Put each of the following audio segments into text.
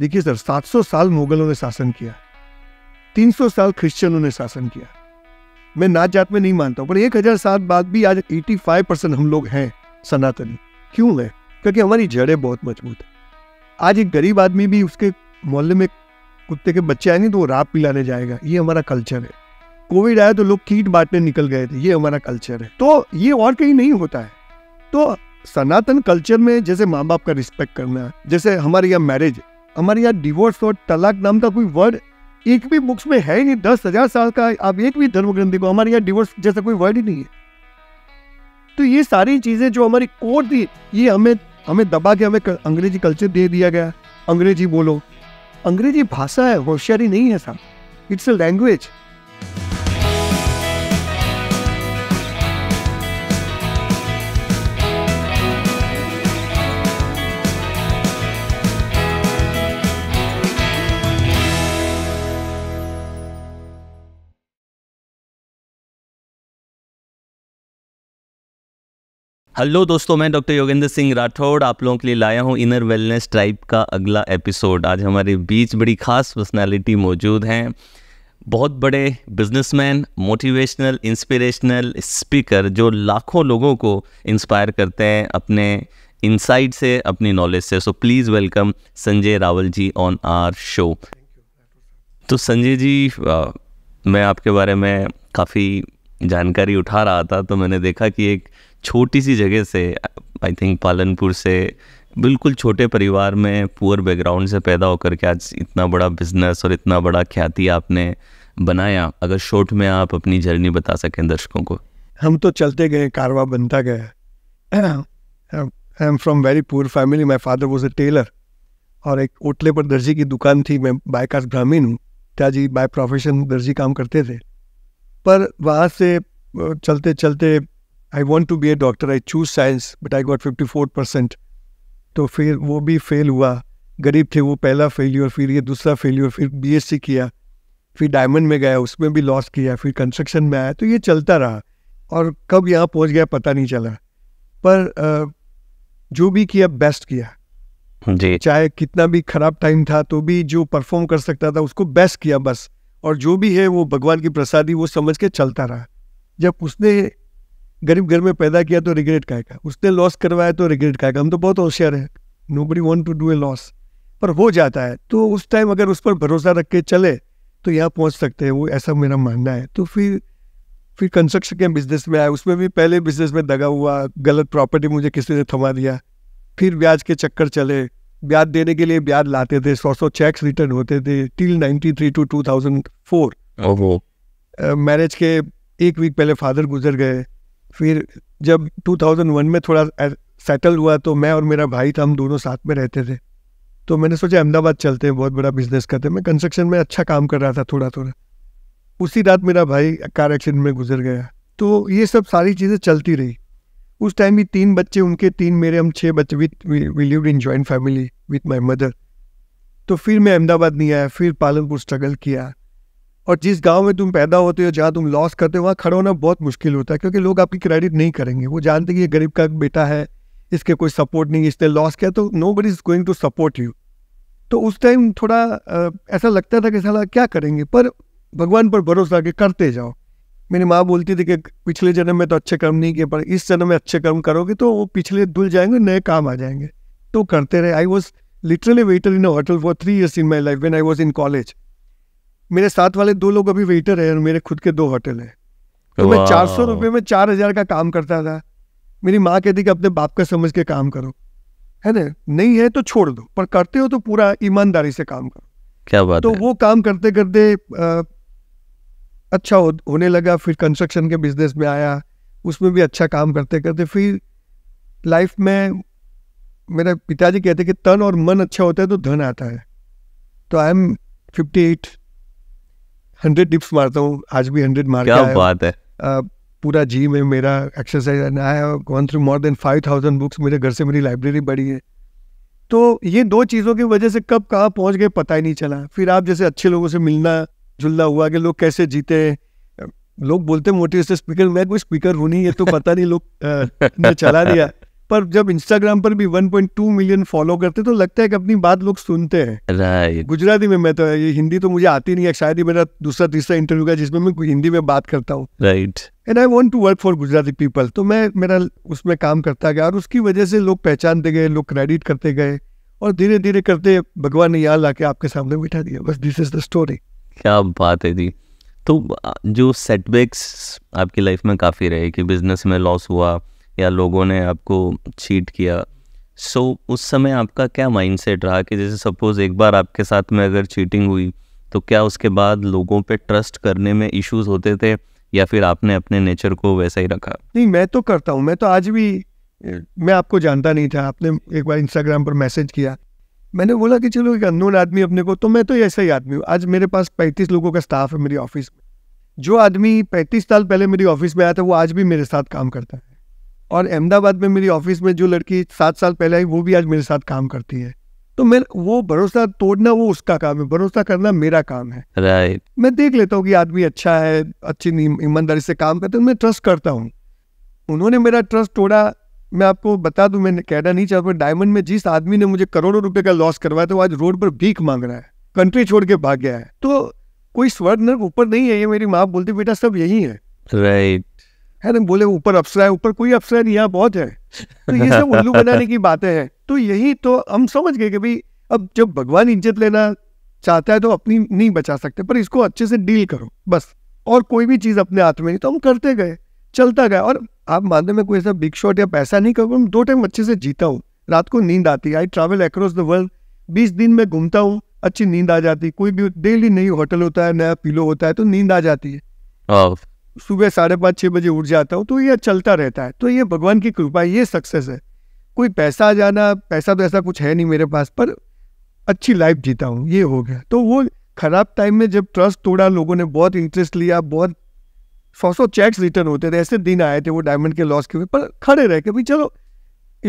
देखिए सर 700 साल मुगलों ने शासन किया 300 साल क्रिश्चियनों ने शासन किया मैं नाच जात में नहीं मानता पर एक हजार साल बाद भी आज 85 परसेंट हम लोग हैं सनातनी क्यों है क्योंकि हमारी जड़ें बहुत मजबूत है आज एक गरीब आदमी भी उसके मोहल्ले में कुत्ते के बच्चे आएंगे तो वो राब पिलाने जाएगा ये हमारा कल्चर है कोविड आया तो लोग कीट बांटने निकल गए थे ये हमारा कल्चर है तो ये और कहीं नहीं होता है तो सनातन कल्चर में जैसे माँ बाप का रिस्पेक्ट करना जैसे हमारे यहाँ मैरिज हमारे यहाँ डिवोर्स और तलाक नाम का कोई वर्ड एक भी बुक्स में है ही नहीं दस हजार साल का आप एक भी धर्म ग्रंथ देखो हमारे यहाँ डिवोर्स जैसा कोई वर्ड ही नहीं है तो ये सारी चीज़ें जो हमारी कोर्ट थी ये हमें हमें दबा के हमें अंग्रेजी कल्चर दे दिया गया अंग्रेजी बोलो अंग्रेजी भाषा है होशियारी नहीं है साहब इट्स अ लैंग्वेज हेलो दोस्तों मैं डॉक्टर योगेंद्र सिंह राठौड़ आप लोगों के लिए लाया हूँ इनर वेलनेस ट्राइब का अगला एपिसोड आज हमारे बीच बड़ी खास पर्सनालिटी मौजूद हैं बहुत बड़े बिजनेसमैन मोटिवेशनल इंस्पिरेशनल स्पीकर जो लाखों लोगों को इंस्पायर करते हैं अपने इनसाइड से अपनी नॉलेज से so please welcome Sanjay Raval ji on our show तो संजय जी आ, मैं आपके बारे में काफ़ी जानकारी उठा रहा था तो मैंने देखा कि एक छोटी सी जगह से आई थिंक पालनपुर से बिल्कुल छोटे परिवार में पुअर बैकग्राउंड से पैदा होकर के आज इतना बड़ा बिजनेस और इतना बड़ा ख्याति आपने बनाया अगर शॉर्ट में आप अपनी जर्नी बता सकें दर्शकों को हम तो चलते गए कारवा बनता गया I am from very poor family my father was a tailor और एक ओटले पर दर्जी की दुकान थी मैं कास्ट ब्राह्मीण हूँ त्याजी बाय प्रोफेशन दर्जी काम करते थे पर वहाँ से चलते चलते I want to be a doctor I choose science but I got fifty four percent तो फिर वो भी फेल हुआ गरीब थे वो पहला फेल्योर फिर ये दूसरा फेल्यूर फिर सी किया फिर डायमंड में गया उसमें भी लॉस किया फिर कंस्ट्रक्शन में आया तो ये चलता रहा और कब यहाँ पहुँच गया पता नहीं चला पर जो भी किया बेस्ट किया जी चाहे कितना भी खराब टाइम था तो भी जो परफॉर्म कर सकता था उसको बेस्ट किया बस और जो भी है वो भगवान की प्रसादी वो समझ के चलता रहा जब उसने गरीब घर में पैदा किया तो रिग्रेट काय उसने लॉस करवाया तो रिग्रेट काय हम तो बहुत होशियार है nobody want to do a loss पर हो जाता है तो उस टाइम अगर उस पर भरोसा रख के चले तो यहाँ पहुँच सकते हैं वो ऐसा मेरा मानना है तो फिर फिर कंस्ट्रक्शन के बिजनेस में आए उसमें भी पहले बिजनेस में दगा हुआ गलत प्रॉपर्टी मुझे किसी ने थमा दिया फिर ब्याज के चक्कर चले ब्याज देने के लिए ब्याज लाते थे सौ सौ चेक्स रिटर्न होते थे till ninety three two two thousand four marriage के एक वीक पहले फादर गुजर गए फिर जब 2001 में थोड़ा सेटल हुआ तो मैं और मेरा भाई था हम दोनों साथ में रहते थे तो मैंने सोचा अहमदाबाद चलते हैं बहुत बड़ा बिजनेस करते हैं मैं कंस्ट्रक्शन में अच्छा काम कर रहा था थोड़ा थोड़ा उसी रात मेरा भाई कार एक्सीडेंट में गुजर गया तो ये सब सारी चीज़ें चलती रही उस टाइम भी तीन बच्चे उनके तीन मेरे हम छः बच्चे with we live in joint family with my mother तो फिर मैं अहमदाबाद नहीं आया फिर पालनपुर स्ट्रगल किया और जिस गांव में तुम पैदा होते हो जहाँ तुम लॉस करते हो वहाँ खड़ा होना बहुत मुश्किल होता है क्योंकि लोग आपकी क्रेडिट नहीं करेंगे वो जानते हैं कि ये गरीब का बेटा है इसके कोई सपोर्ट नहीं इसने लॉस किया तो nobody is going to support you तो उस टाइम थोड़ा ऐसा लगता था कि साला क्या करेंगे पर भगवान पर भरोसा के करते जाओ मेरी माँ बोलती थी कि पिछले जन्म में तो अच्छे कर्म नहीं किए पर इस जन्म में अच्छे कर्म करोगे तो वो पिछले धुल जाएंगे नए काम आ जाएंगे तो करते रहे I was literally waiter in a hotel for three years in my life when I was in college मेरे साथ वाले दो लोग अभी वेटर है और मेरे खुद के दो होटल है तो मैं चार सौ रुपये में चार हजार का काम करता था मेरी माँ कहती कि अपने बाप का समझ के काम करो है ना नहीं है तो छोड़ दो पर करते हो तो पूरा ईमानदारी से काम करो क्या बात तो है? वो काम करते करते आ, अच्छा हो, होने लगा फिर कंस्ट्रक्शन के बिजनेस में आया उसमें भी अच्छा काम करते करते फिर लाइफ में मेरे पिताजी कहते कि तन और मन अच्छा होता है तो धन आता है तो I am fifty eight hundred dips मारता हूँ आज भी हंड्रेड मार क्या बात है आ, पूरा जी में मेरा exercise I have gone through more than five thousand books मेरे घर से मेरी लाइब्रेरी बड़ी है तो ये दो चीज़ों की वजह से कब कहाँ पहुँच गए पता ही नहीं चला फिर आप जैसे अच्छे लोगों से मिलना जुलना हुआ कि लोग कैसे जीते लोग बोलते मोटिवेशनल स्पीकर मैं कोई स्पीकर हूँ नहीं ये तो पता नहीं लोग चला दिया पर जब इंस्टाग्राम पर भी 1.2 मिलियन फॉलो करते तो लगता है कि अपनी बात लोग सुनते हैं right. गुजराती में मैं तो ये हिंदी तो मुझे आती नहीं है शायद ही मेरा दूसरा तीसरा इंटरव्यू का जिसमें मैं हिंदी में बात करता हूँ right and I want to work for Gujarati people तो मैं मेरा उसमें काम करता गया और उसकी वजह से लोग पहचानते गए लोग क्रेडिट करते गए और धीरे धीरे करते भगवान ने याद ला आपके सामने बिठा दिया बस दिस इज द स्टोरी क्या बात है जी तो जो सेटबैक्स आपकी लाइफ में काफ़ी रहे कि बिजनेस में लॉस हुआ या लोगों ने आपको चीट किया सो so, उस समय आपका क्या माइंडसेट रहा कि जैसे सपोज़ एक बार आपके साथ में अगर चीटिंग हुई तो क्या उसके बाद लोगों पे ट्रस्ट करने में इश्यूज होते थे या फिर आपने अपने नेचर को वैसा ही रखा नहीं मैं तो करता हूँ मैं तो आज भी मैं आपको जानता नहीं था आपने एक बार इंस्टाग्राम पर मैसेज किया मैंने बोला कि चलो एक अननोन आदमी अपने को तो मैं तो ऐसा ही आदमी हूँ आज मेरे पास पैंतीस लोगों का स्टाफ है मेरी ऑफिस में जो आदमी पैंतीस साल पहले मेरी ऑफिस में आया था वो आज भी मेरे साथ काम करता है और अहमदाबाद में मेरी ऑफिस में जो लड़की सात साल पहले आई वो भी आज मेरे साथ काम करती है तो मैं वो भरोसा तोड़ना वो उसका काम है भरोसा करना मेरा काम है राइट right. मैं देख लेता हूँ कि आदमी अच्छा है अच्छी ईमानदारी से काम करते हैं मैं ट्रस्ट करता हूँ उन्होंने मेरा ट्रस्ट तोड़ा मैं आपको बता दूं मैं कहना नहीं चाहता डायमंड में जिस आदमी ने मुझे करोड़ों रुपए का लॉस करवाया था तो वो आज रोड पर भीख मांग रहा है कंट्री छोड़ के भाग गया है तो कोई स्वर्ग नर्क ऊपर नहीं है ये मेरी माँ बोलती बेटा सब यही है राइट right. है ना बोले ऊपर अफसरा है ऊपर कोई अफसरा नहीं यहाँ बहुत है तो ये सब उल्लू बनाने की बातें हैं तो यही तो हम समझ गए कि भाई अब जब भगवान इज्जत लेना चाहता है तो अपनी नहीं बचा सकते पर इसको अच्छे से डील करो बस और कोई भी चीज़ अपने हाथ में नहीं तो हम करते गए चलता गया और आप मानते मैं कोई ऐसा बिग शॉट या पैसा नहीं करूँ मैं दो टाइम अच्छे से जीता हूँ रात को नींद आती है I travel across the world बीस दिन में घूमता हूँ अच्छी नींद आ जाती कोई भी डेली नई होटल होता है नया पीलो होता है तो नींद आ जाती है सुबह साढ़े पाँच छः बजे उठ जाता हूँ तो यह चलता रहता है तो ये भगवान की कृपा ये सक्सेस है कोई पैसा आ जाना पैसा तो ऐसा कुछ है नहीं मेरे पास पर अच्छी लाइफ जीता हूँ ये हो गया तो वो खराब टाइम में जब ट्रस्ट तोड़ा लोगों ने बहुत इंटरेस्ट लिया बहुत सौ सौ चेक्स रिटर्न होते थे ऐसे दिन आए थे वो डायमंड के लॉस के हुए पर खड़े रह के भाई चलो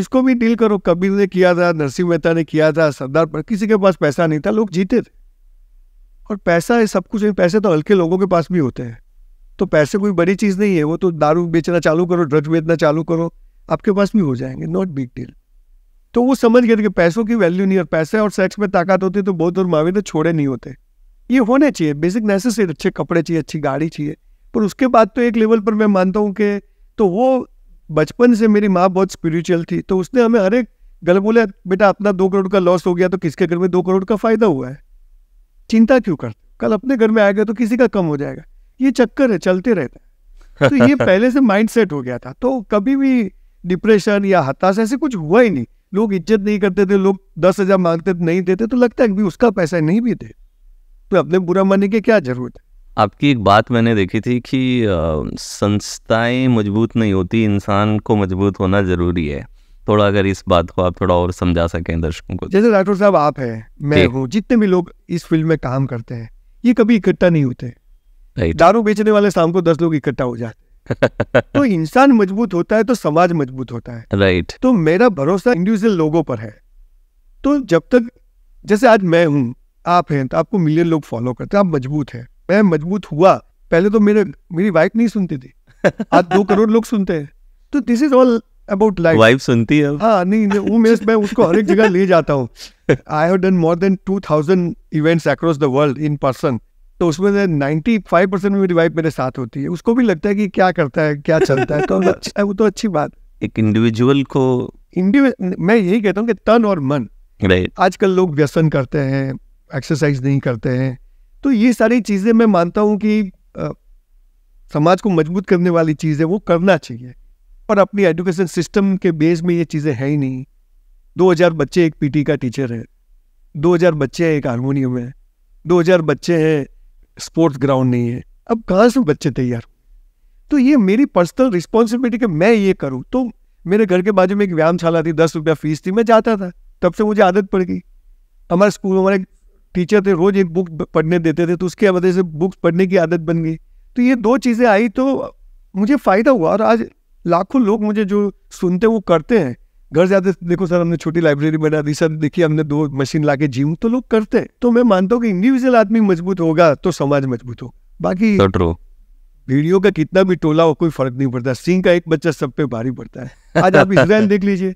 इसको भी डील करो कबीर ने किया था नरसिंह मेहता ने किया था सरदार पर किसी के पास पैसा नहीं था लोग जीते थे और पैसा है सब कुछ पैसे तो हल्के लोगों के पास भी होते हैं तो पैसे कोई बड़ी चीज़ नहीं है वो तो दारू बेचना चालू करो ड्रग्स बेचना चालू करो आपके पास भी हो जाएंगे नॉट बिग डील तो वो समझ गए कि पैसों की वैल्यू नहीं और पैसे और सेक्स में ताकत होती है तो बहुत और मावे तो छोड़े नहीं होते ये होने चाहिए बेसिक नेसेसरी अच्छे कपड़े चाहिए अच्छी गाड़ी चाहिए पर उसके बाद तो एक लेवल पर मैं मानता हूँ कि तो वो बचपन से मेरी माँ बहुत स्पिरिचुअल थी तो उसने हमें हर एक गल बोले बेटा अपना दो करोड़ का लॉस हो गया तो किसके घर में दो करोड़ का फायदा हुआ है चिंता क्यों करते कल अपने घर में आएगा तो किसी का कम हो जाएगा ये चक्कर है चलते रहते हैं तो ये पहले से माइंड सेट हो गया था तो कभी भी डिप्रेशन या हताश ऐसे कुछ हुआ ही नहीं लोग इज्जत नहीं करते थे लोग दस हजार मांगते नहीं देते तो लगता है कि उसका पैसा नहीं भी दे तो अपने बुरा मानने की क्या जरूरत है आपकी एक बात मैंने देखी थी कि संस्थाएं मजबूत नहीं होती इंसान को मजबूत होना जरूरी है थोड़ा अगर इस बात को आप थोड़ा और समझा सकें दर्शकों को जैसे डॉक्टर साहब आप हैं मैं हूँ जितने भी लोग इस फील्ड में काम करते हैं ये कभी इकट्ठा नहीं होते दारू बेचने वाले शाम को दस लोग इकट्ठा हो जाते तो इंसान मजबूत होता है तो समाज मजबूत होता है राइट तो मेरा भरोसा इंडिविजुअल लोगों पर है तो जब तक जैसे आज मैं हूँ आप हैं तो आपको मिलियन लोग फॉलो करते हैं आप मजबूत हैं मैं मजबूत हुआ पहले तो मेरे मेरी वाइफ नहीं सुनती थी आज दो करोड़ लोग सुनते हैं तो this is all about life wife सुनती है हाँ नहीं, नहीं वो मैं मैं उसको हर एक जगह ले जाता हूँ I have done more than two thousand events across the world in person तो उसमें से नाइन्टी फाइव परसेंट मेरी वाइफ मेरे साथ होती है उसको भी लगता है कि क्या करता है क्या चलता है तो अच्छा वो तो अच्छी बात एक इंडिविजुअल को इंडिविजुअल मैं यही कहता हूँ कि तन और मन आजकल लोग व्यसन करते हैं एक्सरसाइज नहीं करते हैं तो ये सारी चीज़ें मैं मानता हूँ कि आ, समाज को मजबूत करने वाली चीज़ें वो करना चाहिए पर अपनी एजुकेशन सिस्टम के बेस में ये चीज़ें है ही नहीं 2000 बच्चे एक पीटी का टीचर है 2000 बच्चे हैं एक हारमोनियम है 2000 बच्चे हैं स्पोर्ट्स ग्राउंड नहीं है अब कहाँ से बच्चे तैयार तो ये मेरी पर्सनल रिस्पॉन्सिबिलिटी कि मैं ये करूँ तो मेरे घर के बाजू में एक व्यायामशाला थी दस रुपया फीस थी मैं जाता था तब से मुझे आदत पड़ गई हमारे स्कूल में हमारे टीचर थे रोज़ एक बुक पढ़ने देते थे तो उसके वजह से बुक्स पढ़ने की आदत बन गई तो ये दो चीज़ें आई तो मुझे फ़ायदा हुआ और आज लाखों लोग मुझे जो सुनते वो करते हैं घर जाते देखो सर हमने छोटी लाइब्रेरी बना दी सर देखिए हमने दो मशीन ला के जीव तो लोग करते हैं तो मैं मानता हूँ कि इंडिविजुअल आदमी मजबूत होगा तो समाज मजबूत हो बाकी वीडियो का कितना भी टोला हो कोई फर्क नहीं पड़ता सिंह का एक बच्चा सब पे भारी पड़ता है आज आप इसराइल देख लीजिए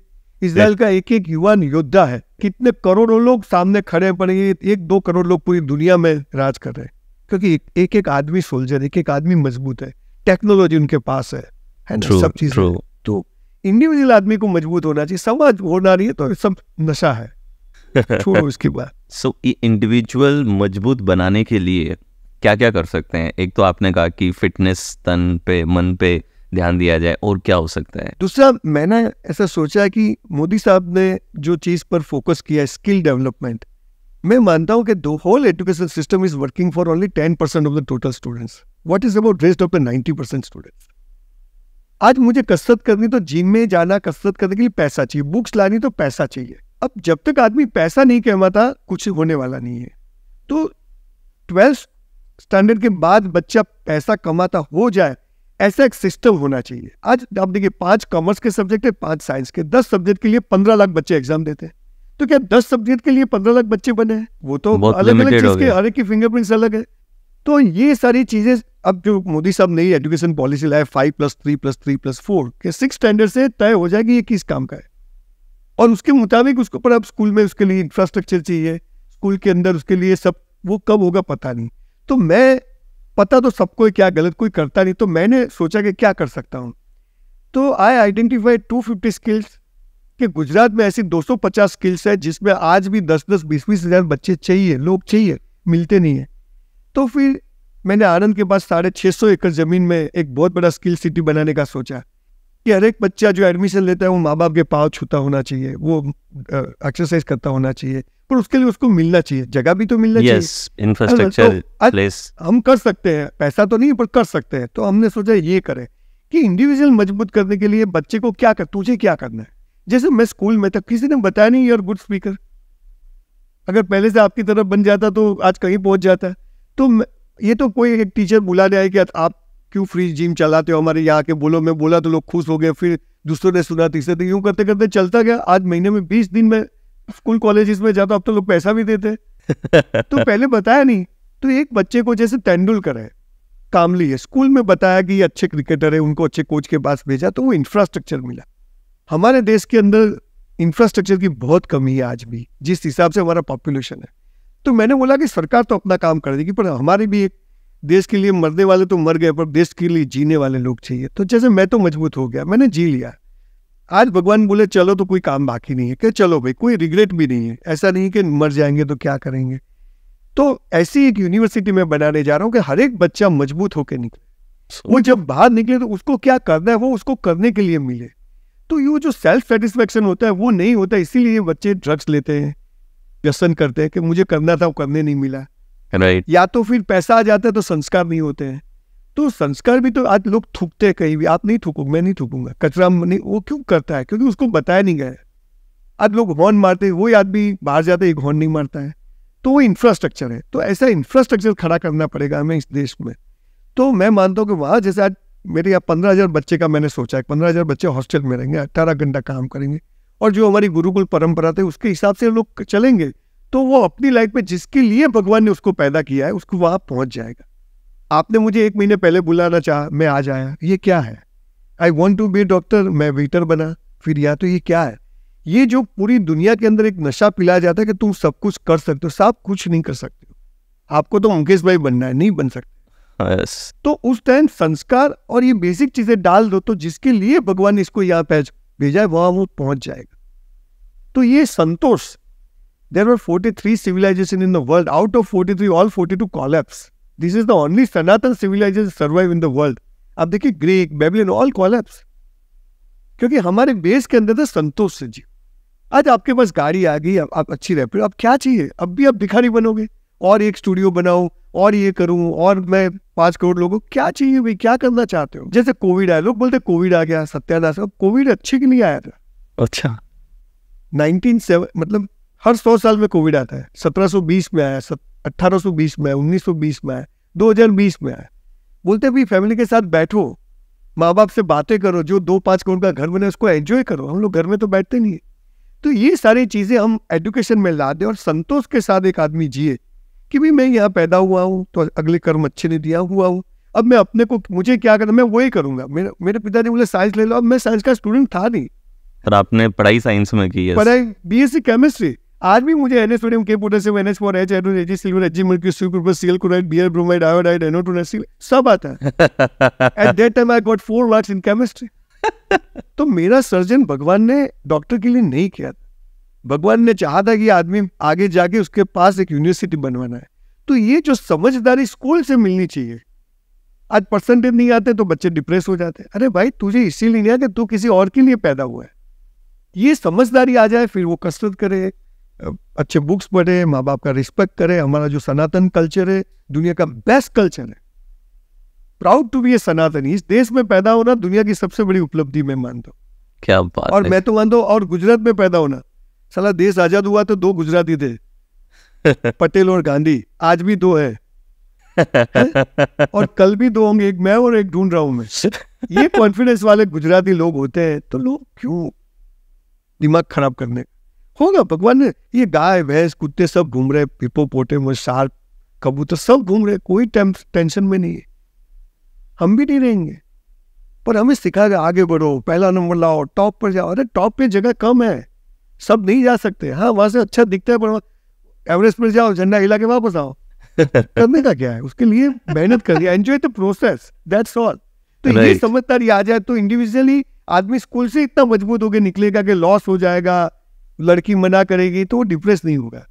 इसराइल का एक एक युवा योद्धा है कितने करोड़ों लोग सामने खड़े पड़ेंगे एक दो करोड़ लोग पूरी दुनिया में राज कर रहे हैं क्योंकि एक एक आदमी सोल्जर एक एक आदमी मजबूत है टेक्नोलॉजी उनके पास है सब चीज तो इंडिविजुअल आदमी को मजबूत होना चाहिए समाज होना नहीं है तो सब नशा है छोड़ो इसकी बात सो ये इंडिविजुअल मजबूत बनाने के लिए क्या क्या कर सकते हैं एक तो आपने कहा कि फिटनेस तन पे मन पे ध्यान दिया जाए और क्या हो सकता है दूसरा मैंने ऐसा सोचा कि मोदी साहब ने जो चीज़ पर फोकस किया स्किल डेवलपमेंट मैं मानता हूँ कि the whole education system is working for only ten percent of the total students what is about rest of the ninety percent students आज मुझे कसरत करनी तो जिम में जाना कसरत करने के लिए पैसा चाहिए बुक्स लानी तो पैसा चाहिए अब जब तक आदमी पैसा नहीं कमाता कुछ होने वाला नहीं है तो ट्वेल्थ स्टैंडर्ड के बाद बच्चा पैसा कमाता हो जाए ऐसा एक सिस्टम होना चाहिए आज आप देखिए पांच कॉमर्स के सब्जेक्ट है पांच साइंस के दस सब्जेक्ट के लिए पंद्रह लाख बच्चे एग्जाम देते हैं तो क्या दस सब्जेक्ट के लिए पंद्रह लाख बच्चे बने हैं वो तो अलग अलग चीज के हर एक की फिंगरप्रिंट्स अलग है तो ये सारी चीजें अब जो मोदी साहब नई एजुकेशन पॉलिसी लाए five plus three plus three plus four के सिक्स स्टैंडर्ड से तय हो जाएगी ये किस काम का है और उसके मुताबिक उसको पर अब स्कूल में उसके लिए इंफ्रास्ट्रक्चर चाहिए स्कूल के अंदर उसके लिए सब वो कब होगा पता नहीं तो मैं पता तो सबको क्या गलत कोई करता नहीं तो मैंने सोचा कि क्या कर सकता हूँ तो आई आइडेंटिफाई फिफ्टी स्किल्स कि गुजरात में ऐसी 250 स्किल्स है जिसमें आज भी 10 10 बीस बीस हज़ार बच्चे चाहिए लोग चाहिए मिलते नहीं है तो फिर मैंने आनंद के पास साढ़े छः सौ एकड़ ज़मीन में एक बहुत बड़ा स्किल सिटी बनाने का सोचा कि हर एक बच्चा जो एडमिशन लेता है वो माँ बाप के पाँव छूता होना चाहिए वो एक्सरसाइज करता होना चाहिए पर उसके लिए उसको मिलना चाहिए जगह भी तो मिलना yes, चाहिए इंफ्रास्ट्रक्चर प्लेस तो हम कर सकते हैं पैसा तो नहीं पर कर सकते हैं तो हमने सोचा ये करें कि इंडिविजुअल मजबूत करने के लिए बच्चे को क्या कर तुझे क्या करना है जैसे मैं स्कूल में था किसी ने बताया नहीं यूर गुड स्पीकर अगर पहले से आपकी तरफ बन जाता तो आज कहीं पहुंच जाता तो ये तो कोई एक टीचर दिया है कि आप क्यों फ्री जिम चलाते हो हमारे यहाँ के बोलो मैं बोला तो लोग खुश हो गए फिर दूसरों ने सुना तीसरे तो यूँ करते करते चलता गया आज महीने में बीस दिन में स्कूल कॉलेज में जाता अब तो लोग पैसा भी देते तो पहले बताया नहीं तो एक बच्चे को जैसे तेंदुलकर है कामली है स्कूल में बताया कि ये अच्छे क्रिकेटर है उनको अच्छे कोच के पास भेजा तो वो इंफ्रास्ट्रक्चर मिला हमारे देश के अंदर इंफ्रास्ट्रक्चर की बहुत कमी है आज भी जिस हिसाब से हमारा पॉपुलेशन है तो मैंने बोला कि सरकार तो अपना काम कर देगी पर हमारे भी एक देश के लिए मरने वाले तो मर गए पर देश के लिए जीने वाले लोग चाहिए तो जैसे मैं तो मजबूत हो गया मैंने जी लिया आज भगवान बोले चलो तो कोई काम बाकी नहीं है क्या चलो भाई कोई रिग्रेट भी नहीं है ऐसा नहीं कि मर जाएंगे तो क्या करेंगे तो ऐसी एक यूनिवर्सिटी में बनाने जा रहा हूँ कि हर एक बच्चा मजबूत होकर निकले वो जब बाहर निकले तो उसको क्या करना है वो उसको करने के लिए मिले तो ये जो सेल्फ सेटिस्फेक्शन होता है वो नहीं होता इसीलिए बच्चे ड्रग्स लेते हैं व्यसन करते हैं कि मुझे करना था वो करने नहीं मिला right. या तो फिर पैसा आ जाता है तो संस्कार नहीं होते हैं तो संस्कार भी तो आज लोग थूकते हैं कहीं भी आप नहीं थूकोगे मैं नहीं थूकूंगा कचरा नहीं वो क्यों करता है क्योंकि उसको बताया नहीं गया आज लोग हॉर्न मारते हैं वही आदमी बाहर जाता है एक हॉर्न नहीं मारता है तो वो इंफ्रास्ट्रक्चर है तो ऐसा इंफ्रास्ट्रक्चर खड़ा करना पड़ेगा हमें इस देश में तो मैं मानता हूँ कि वहाँ जैसे आज मेरे यहाँ पंद्रह हज़ार बच्चे का मैंने सोचा है पंद्रह हज़ार बच्चे हॉस्टल में रहेंगे अट्ठारह घंटा काम करेंगे और जो हमारी गुरुकुल परंपरा थे उसके हिसाब से लोग चलेंगे तो वो अपनी लाइफ में जिसके लिए भगवान ने उसको पैदा किया है उसको वहाँ पहुँच जाएगा आपने मुझे एक महीने पहले बुलाना चाह मैं आ आया ये क्या है I want to be doctor मैं वेटर बना फिर या तो ये क्या है ये जो पूरी दुनिया के अंदर एक नशा पिलाया जाता है कि तुम सब कुछ कर सकते हो सब कुछ नहीं कर सकते हो आपको तो मुकेश भाई बनना है नहीं बन सकते हाँ, yes. तो उस टाइम संस्कार और ये बेसिक चीजें डाल दो तो जिसके लिए भगवान इसको यहाँ पहच भेजा है वहां वो पहुंच जाएगा तो ये Santosh there are forty three civilization in the world out of forty three all forty two collapse this is the only Sanatan civilization survive in the world आप देखिए ग्रीक बेबलिन ऑल कॉलेप्स क्योंकि हमारे बेस के अंदर था तो संतोष से जी आज आपके पास गाड़ी आ गई आप, आप अच्छी रह पे आप क्या चाहिए अब भी आप भिखारी बनोगे और एक स्टूडियो बनाऊं और ये करूं और मैं पांच करोड़ लोगों क्या चाहिए भाई क्या करना चाहते हो जैसे कोविड आया लोग बोलते कोविड आ गया सत्यानाश कोविड अच्छे के लिए आया था अच्छा नाइनटीन मतलब हर सौ साल में कोविड आता है सत्रह बीस में आया अट्ठारह बीस में उन्नीस सौ बीस में आया दो हजार बीस में आया बोलते भाई फैमिली के साथ बैठो माँ बाप से बातें करो जो दो पांच करोड़ का घर बने उसको एंजॉय करो हम लोग घर में तो बैठते नहीं है तो ये सारी चीज़ें हम एजुकेशन में ला दें और संतोष के साथ एक आदमी जिए कि भी मैं यहाँ पैदा हुआ हूँ तो अगले कर्म अच्छे ने दिया हुआ हूँ अब मैं अपने को मुझे क्या करना मैं वही करूंगा मेरे मेरे पिता ने बोले साइंस ले लो अब मैं साइंस का स्टूडेंट था नहीं पर आपने पढ़ाई साइंस में की है पढ़ाई बीएससी केमिस्ट्री आज भी मुझे एन एस वोडियम के पोटेशियम एन फोर एच एडो H silver H G milk super seal chloride bromide iodide सब आता है at that time I got four marks in chemistry तो मेरा सर्जन भगवान ने डॉक्टर के लिए नहीं किया था भगवान ने चाहा था कि आदमी आगे जाके उसके पास एक यूनिवर्सिटी बनवाना है तो ये जो समझदारी स्कूल से मिलनी चाहिए आज परसेंटेज नहीं आते तो बच्चे डिप्रेस हो जाते अरे भाई तुझे इसीलिए नहीं कि तू किसी और के लिए पैदा हुआ है ये समझदारी आ जाए फिर वो कसरत करे अच्छे बुक्स पढ़े माँ बाप का रिस्पेक्ट करे हमारा जो सनातन कल्चर है दुनिया का बेस्ट कल्चर है proud to be a Sanatan इस देश में पैदा होना दुनिया की सबसे बड़ी उपलब्धि मैं मानता हूँ क्या बात और मैं तो मानता हूँ और गुजरात में पैदा होना साला देश आजाद हुआ तो दो गुजराती थे पटेल और गांधी आज भी दो है, और कल भी दो होंगे एक मैं और एक ढूंढ रहा हूं मैं ये कॉन्फिडेंस वाले गुजराती लोग होते हैं तो लोग क्यों दिमाग खराब करने होगा भगवान ने ये गाय भैंस कुत्ते सब घूम रहे पिपो पोटे में कबूतर सब घूम रहे कोई टेंशन में नहीं है हम भी नहीं रहेंगे पर हमें सिखा गया आगे बढ़ो पहला नंबर लाओ टॉप पर जाओ अरे टॉप पे जगह कम है सब नहीं जा सकते हाँ वहां से अच्छा दिखता है पर एवरेस्ट पर जाओ झंडा हिला के वापस आओ करने का क्या है उसके लिए मेहनत कर दिया enjoy the process that's all तो right. ये समझदारी आ जाए तो इंडिविजुअली आदमी स्कूल से इतना मजबूत होकर निकलेगा कि लॉस हो जाएगा लड़की मना करेगी तो वो डिप्रेस नहीं होगा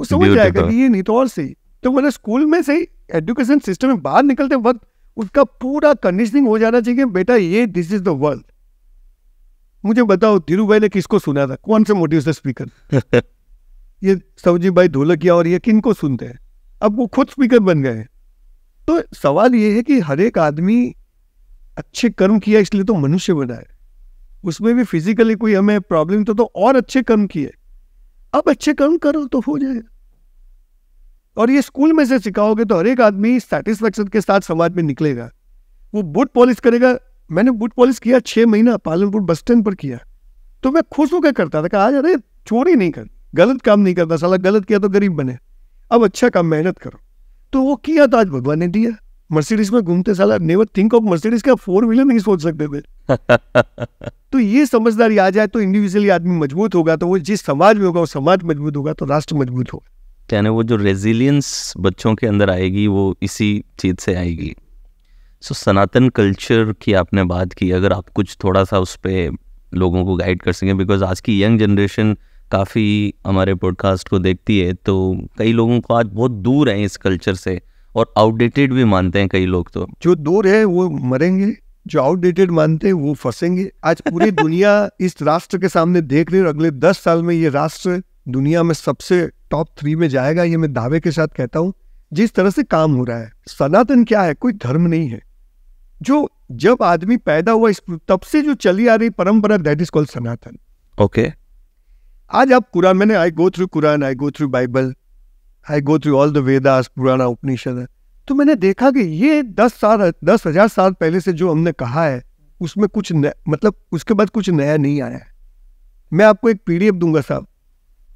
वो समझ जाएगा कि ये नहीं तो और सही तो मतलब स्कूल में से एजुकेशन सिस्टम में बाहर निकलते वक्त उसका पूरा कंडीशनिंग हो जाना चाहिए बेटा ये दिस इज द वर्ल्ड मुझे बताओ धीरू भाई ने किसको सुना था कौन से मोटिव से स्पीकर ये सवजी भाई ढोलकिया और ये किन को सुनते हैं अब वो खुद स्पीकर बन गए तो सवाल ये है कि हर एक आदमी अच्छे कर्म किया इसलिए तो मनुष्य बना है उसमें भी फिजिकली कोई हमें प्रॉब्लम तो तो और अच्छे कर्म किए अब अच्छे कर्म करो तो हो जाए और ये स्कूल में से सिखाओगे तो हर एक आदमी सेटिस्फेक्शन के साथ समाज में निकलेगा वो बुट पॉलिश करेगा मैंने बूट पॉलिश किया छः महीना पालनपुर बस स्टैंड पर किया तो मैं खुश होकर करता था आज अरे चोरी नहीं कर गलत काम नहीं करता साला गलत किया तो गरीब बने अब अच्छा काम मेहनत करो तो वो किया तो आज भगवान ने दिया मर्सिडीज में घूमते साला नेवर थिंक ऑफ मर्सिडीज का फोर व्हीलर नहीं सोच सकते थे तो ये समझदारी आ जाए तो इंडिविजुअली आदमी मजबूत होगा तो वो जिस समाज में होगा वो समाज मजबूत होगा तो राष्ट्र मजबूत होगा यानी वो जो रेजिलियंस बच्चों के अंदर आएगी वो इसी चीज से आएगी सो so, सनातन कल्चर की आपने बात की अगर आप कुछ थोड़ा सा उस पर लोगों को गाइड कर सकें बिकॉज आज की यंग जनरेशन काफ़ी हमारे पॉडकास्ट को देखती है तो कई लोगों को आज बहुत दूर है इस कल्चर से और आउटडेटेड भी मानते हैं कई लोग तो जो दूर है वो मरेंगे जो आउटडेटेड मानते हैं वो फंसेंगे आज पूरी दुनिया इस राष्ट्र के सामने देख रही है और अगले दस साल में ये राष्ट्र दुनिया में सबसे टॉप थ्री में जाएगा ये मैं दावे के साथ कहता हूँ जिस तरह से काम हो रहा है सनातन क्या है कोई धर्म नहीं है जो जब आदमी पैदा हुआ इस तब से जो चली आ रही परंपरा that is called Sanatan okay आज आप कुरान मैंने I go through Quran I go through Bible I go through all the Vedas Purana Upanishad तो मैंने देखा कि ये दस साल दस हजार साल पहले से जो हमने कहा है उसमें कुछ न, मतलब उसके बाद कुछ नया नहीं आया है मैं आपको एक पीडीएफ दूंगा साहब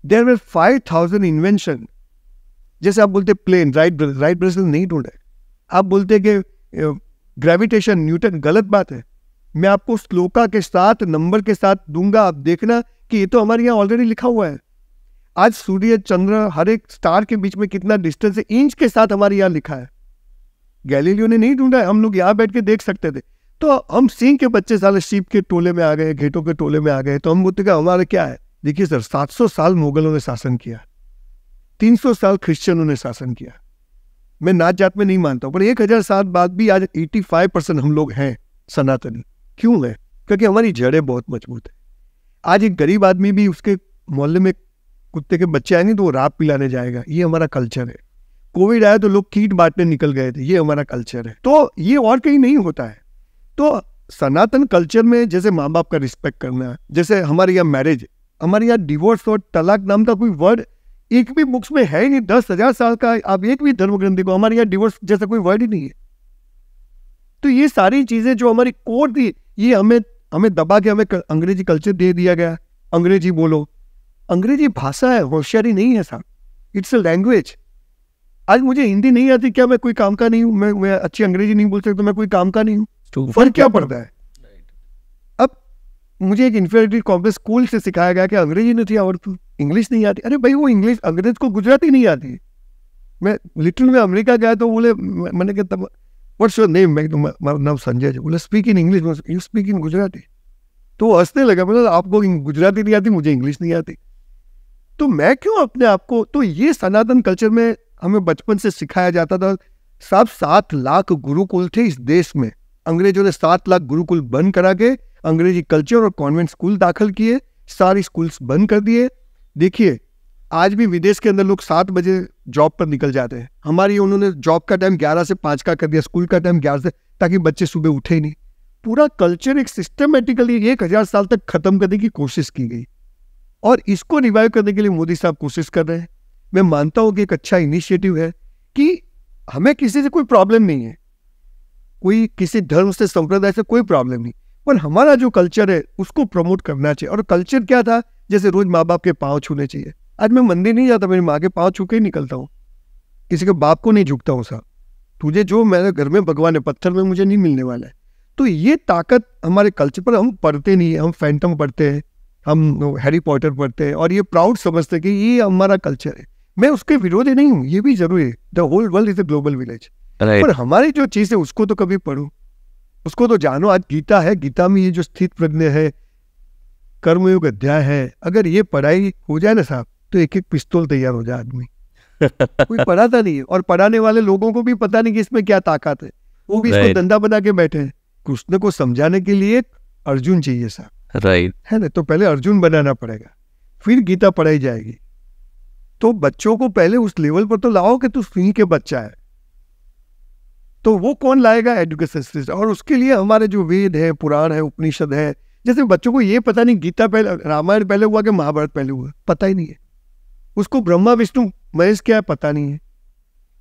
there were five thousand invention जैसे आप बोलते प्लेन राइट राइट ब्रेसल नहीं ढूंढे आप बोलते कि ग्रेविटेशन न्यूटन गलत बात है मैं आपको श्लोका के साथ नंबर के साथ दूंगा आप देखना कि ये तो हमारे यहाँ ऑलरेडी लिखा हुआ है आज सूर्य चंद्र हर एक स्टार के बीच में कितना डिस्टेंस है इंच के साथ हमारे यहाँ लिखा है गैलीलियो ने नहीं ढूंढा हम लोग यहाँ बैठ के देख सकते थे तो हम सिंह के बच्चे साले शिप के टोले में आ गए घेटों के टोले में आ गए तो हम बोलते हैं हमारा क्या है देखिए सर 700 साल मुगलों ने शासन किया 300 साल क्रिश्चनों ने शासन किया मैं नाच जात में नहीं मानता हूँ पर एक हजार साल बाद भी आज एटी फाइव परसेंट हम लोग हैं सनातनी क्यों है क्योंकि हमारी जड़ें बहुत मजबूत है आज एक गरीब आदमी भी उसके मोहल्ले में कुत्ते के बच्चे आएंगे तो वो राब पिलाने जाएगा ये हमारा कल्चर है कोविड आया तो लोग कीट बांटने निकल गए थे ये हमारा कल्चर है तो ये और कहीं नहीं होता है तो सनातन कल्चर में जैसे माँ बाप का रिस्पेक्ट करना जैसे हमारे यहाँ मैरिज हमारे यहाँ डिवोर्स और तलाक नाम का कोई वर्ड एक भी बुक्स में है ही नहीं दस हजार साल का आप एक भी धर्म ग्रंथ देखो हमारे यहाँ डिवोर्स जैसा कोई वर्ड ही नहीं है तो ये सारी चीजें जो हमारी कोर थी ये हमें हमें दबा के हमें कर, अंग्रेजी कल्चर दे दिया गया अंग्रेजी बोलो अंग्रेजी भाषा है होशियारी नहीं है साहब इट्स अ लैंग्वेज आज मुझे हिंदी नहीं आती क्या मैं कोई काम का नहीं हूँ मैं मैं अच्छी अंग्रेजी नहीं बोल सकता तो मैं कोई काम का नहीं हूँ फर्क क्या पड़ता है अब मुझे एक इन्फेरिटी कॉम्प्लेक्स स्कूल से सिखाया गया कि अंग्रेजी नहीं थी आवड़ती इंग्लिश नहीं आती अरे भाई वो इंग्लिश अंग्रेज को गुजराती नहीं आती मैं लिटिल में अमेरिका गया तो बोले मैंने कहा तब वट्स योर नेम मैं मेरा नाम संजय जी बोले speak in English you speak in Gujarati तो वो हंसने लगा बोला आपको गुजराती नहीं आती मुझे इंग्लिश नहीं आती तो मैं क्यों अपने आप को तो ये सनातन कल्चर में हमें बचपन से सिखाया जाता था सब सात लाख गुरुकुल थे इस देश में अंग्रेजों ने सात लाख गुरुकुल बंद करा के अंग्रेजी कल्चर और कॉन्वेंट स्कूल दाखिल किए सारी स्कूल्स बंद कर दिए देखिए आज भी विदेश के अंदर लोग सात बजे जॉब पर निकल जाते हैं हमारी उन्होंने जॉब का टाइम ग्यारह से पाँच का कर दिया स्कूल का टाइम ग्यारह से ताकि बच्चे सुबह उठे ही नहीं पूरा कल्चर एक सिस्टमेटिकली एक हज़ार साल तक ख़त्म करने की कोशिश की गई और इसको रिवाइव करने के लिए मोदी साहब कोशिश कर रहे हैं मैं मानता हूँ कि एक अच्छा इनिशिएटिव है कि हमें किसी से कोई प्रॉब्लम नहीं है कोई किसी धर्म से संप्रदाय से कोई प्रॉब्लम नहीं पर हमारा जो कल्चर है उसको प्रमोट करना चाहिए और कल्चर क्या था जैसे रोज माँ बाप के पाँव छूने चाहिए आज मैं मंदिर नहीं जाता मेरी माँ के पाँव छू के ही निकलता हूँ किसी के बाप को नहीं झुकता हूँ साहब तुझे जो मेरे घर में भगवान है पत्थर में मुझे नहीं मिलने वाला है तो ये ताकत हमारे कल्चर पर हम पढ़ते नहीं है हम फैंटम पढ़ते हैं हम हैरी पॉटर पढ़ते हैं और ये प्राउड समझते हैं कि ये हमारा कल्चर है मैं उसके विरोधी नहीं हूँ ये भी जरूरी है the whole world is a global village पर हमारी जो चीज़ है उसको तो कभी पढ़ो उसको तो जानो आज गीता है गीता में ये जो स्थित प्रज्ञ है कर्मयोग अध्याय है अगर ये पढ़ाई हो जाए ना साहब तो एक एक पिस्तौल तैयार हो जाए आदमी कोई पढ़ाता नहीं है और पढ़ाने वाले लोगों को भी पता नहीं कि इसमें क्या ताकत है वो भी इसको धंधा बना के बैठे हैं कृष्ण को समझाने के लिए अर्जुन चाहिए साहब राइट है ना तो पहले अर्जुन बनाना पड़ेगा फिर गीता पढ़ाई जाएगी तो बच्चों को पहले उस लेवल पर तो लाओ कि तू सिंह के बच्चा है तो वो कौन लाएगा एजुकेशन सिस्टम और उसके लिए हमारे जो वेद है पुराण है उपनिषद है जैसे बच्चों को ये पता नहीं गीता पहले रामायण पहले हुआ कि महाभारत पहले हुआ पता ही नहीं है उसको ब्रह्मा विष्णु महेश क्या है पता नहीं है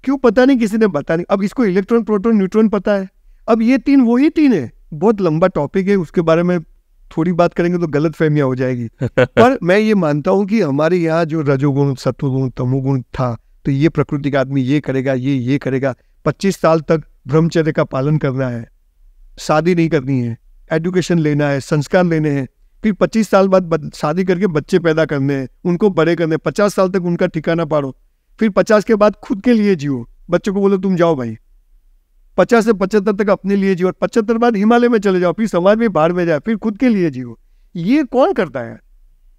क्यों पता नहीं किसी ने पता नहीं अब इसको इलेक्ट्रॉन प्रोटॉन न्यूट्रॉन पता है अब ये तीन वही तीन है बहुत लंबा टॉपिक है उसके बारे में थोड़ी बात करेंगे तो गलत फहमिया हो जाएगी पर मैं ये मानता हूँ कि हमारे यहाँ जो रजोगुण सत्वगुण तमोगुण था तो ये प्रकृति का आदमी ये करेगा ये ये करेगा पच्चीस साल तक ब्रह्मचर्य का पालन करना है शादी नहीं करनी है एडुकेशन लेना है संस्कार लेने हैं फिर पच्चीस साल बाद शादी करके बच्चे पैदा करने हैं उनको बड़े करने हैं पचास साल तक उनका ठिकाना पाड़ो फिर पचास के बाद खुद के लिए जियो बच्चों को बोलो तुम जाओ भाई पचास से पचहत्तर तक अपने लिए जियो और पचहत्तर बाद हिमालय में चले जाओ फिर समाज में बाहर में जाए फिर खुद के लिए जियो ये कौन करता है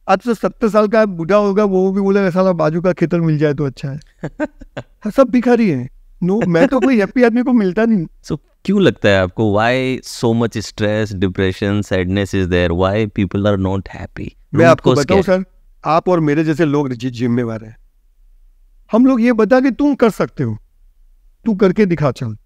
आज से तो सत्तर साल का बूढ़ा होगा वो भी बोले साला बाजू का खेतर मिल जाए तो अच्छा है हाँ, सब भिखारी है नो मैं तो कोई हैप्पी आदमी को मिलता नहीं सो क्यों लगता है आपको why so much stress depression sadness is there why people are not happy मैं आपको बताऊं सर आप और मेरे जैसे लोग जिम्मेवार हैं हम लोग ये बता कि तुम कर सकते हो तू करके दिखा चल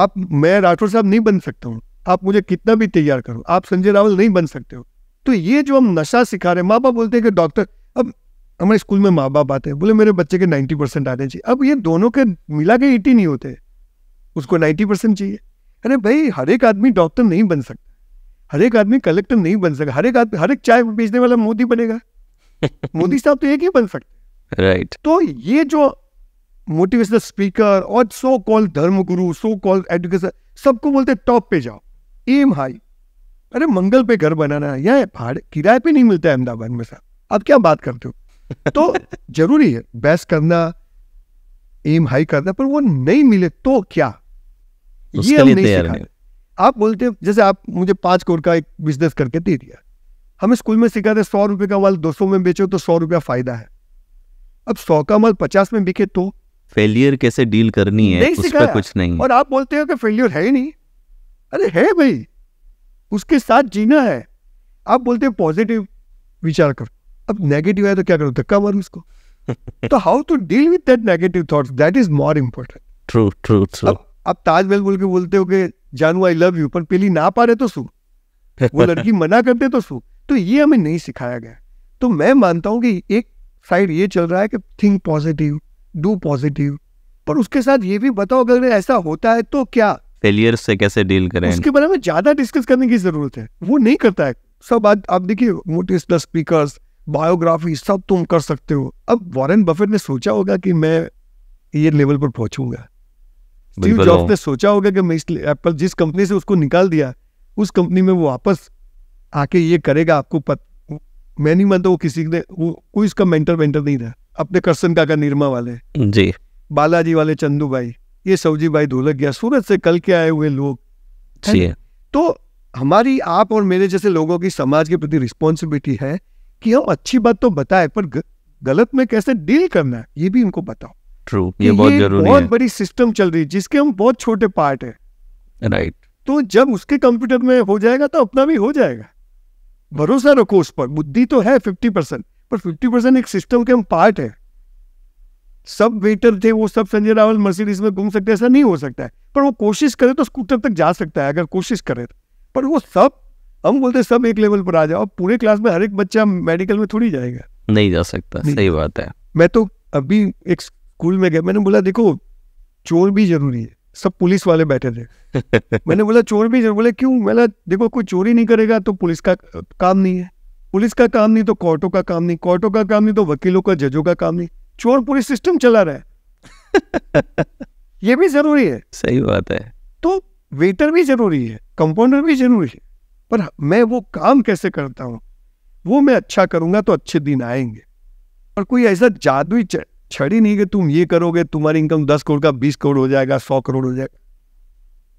आप मैं राठौर साहब नहीं बन सकता हूँ आप मुझे कितना भी तैयार करो आप संजय रावल नहीं बन सकते हो तो ये जो हम नशा सिखा रहे हैं माँ बाप बोलते हैं कि डॉक्टर अब हमारे स्कूल में माँ बाप आते हैं बोले मेरे बच्चे के नाइन्टी परसेंट आने चाहिए अब ये दोनों के मिला के एटी नहीं होते उसको नाइन्टी परसेंट चाहिए अरे भाई हर एक आदमी डॉक्टर नहीं बन सकता हर एक आदमी कलेक्टर नहीं बन सकता हर एक आदमी हर एक चाय बेचने वाला मोदी बनेगा मोदी साहब तो एक ही बन सकते राइट right. तो ये जो मोटिवेशनल स्पीकर और सो कॉल धर्म गुरु सो कॉल एडुकेशन सबको बोलते टॉप पे जाओ एम हाई अरे मंगल पे घर बनाना है या भाड़े किराए पे नहीं मिलता है अहमदाबाद में साहब आप क्या बात करते हो तो जरूरी है बेस्ट करना एम हाई करना पर वो नहीं मिले तो क्या उसके ये लिए तैयार नहीं आप बोलते जैसे आप मुझे पांच करोड़ का एक बिजनेस करके दे दिया हमें स्कूल में सिखाते सौ रुपए का माल दो सौ में बेचो तो सौ रुपया फायदा है अब सौ का माल पचास में बिके तो फेलियर कैसे डील करनी है उस पर कुछ नहीं और आप बोलते हो कि फेलियर है ही नहीं अरे है भाई उसके साथ जीना है आप बोलते हो पॉजिटिव विचार करो अब नेगेटिव है तो क्या करो धक्का मारो उसको तो how to deal with that negative thoughts that is more important true true true आप ताजमहल बोल के बोलते हो कि जानू आई लव यू पर पहली ना पा रहे तो सू वो लड़की मना करते तो सू तो ये हमें नहीं सिखाया गया तो मैं मानता हूँ कि एक साइड ये चल रहा है कि थिंक पॉजिटिव डू पॉजिटिव पर उसके साथ ये भी बताओ अगर ऐसा होता है तो क्या फेलियर से कैसे डील करें उसके बारे में ज्यादा डिस्कस करने की जरूरत है वो नहीं करता है सब आज आप देखिए द स्पीकर बायोग्राफी सब तुम कर सकते हो अब वॉरेन बफेट ने सोचा होगा कि मैं ये लेवल पर पहुंचूंगा स्टीव तो जॉब्स तो। ने सोचा होगा कि मैं इसलिए एप्पल जिस कंपनी से उसको निकाल दिया उस कंपनी में वो वापस आके ये करेगा आपको पत मैं नहीं मानता वो किसी ने वो कोई इसका मेंटर वेंटर नहीं था अपने करसन काका निरमा वाले जी बालाजी वाले चंदू भाई ये सौजी भाई गया सूरत से कल के आए हुए लोग तो हमारी आप और मेरे जैसे लोगों की समाज के प्रति रिस्पॉन्सिबिलिटी है कि हम अच्छी बात तो बताए पर गलत में कैसे डील करना है ये भी उनको बताओ ट्रू ये बहुत जरूरी बहुत है। बहुत बड़ी सिस्टम चल रही है जिसके हम बहुत छोटे पार्ट है राइट right. तो जब उसके कंप्यूटर में हो जाएगा तो अपना भी हो जाएगा भरोसा रखो उस पर बुद्धि तो है फिफ्टी परसेंट पर फिफ्टी परसेंट एक सिस्टम के हम पार्ट है सब वेटर थे वो सब संजय रावल मर्सिडीज में घूम सकते ऐसा नहीं हो सकता है पर वो कोशिश करे तो स्कूटर तक जा सकता है अगर कोशिश करे तो पर वो सब हम बोलते सब एक लेवल पर आ जाओ पूरे क्लास में हर एक बच्चा मेडिकल में थोड़ी जाएगा नहीं जा सकता नहीं। सही बात है मैं तो अभी एक स्कूल में गए मैंने बोला देखो चोर भी जरूरी है सब पुलिस वाले बैठे थे मैंने बोला चोर भी जरूरी बोले क्यों मैं देखो कोई चोरी नहीं करेगा तो पुलिस का काम नहीं है पुलिस का काम नहीं तो कोर्टों का काम नहीं कोर्टों का काम नहीं तो वकीलों का जजों का काम नहीं चोर पूरी सिस्टम चला रहा है ये भी जरूरी है सही बात है तो वेटर भी जरूरी है कंपाउंडर भी जरूरी है पर मैं वो काम कैसे करता हूँ वो मैं अच्छा करूंगा तो अच्छे दिन आएंगे और कोई ऐसा जादुई छड़ी नहीं कि तुम ये करोगे तुम्हारी इनकम दस करोड़ का बीस करोड़ हो जाएगा सौ करोड़ हो जाएगा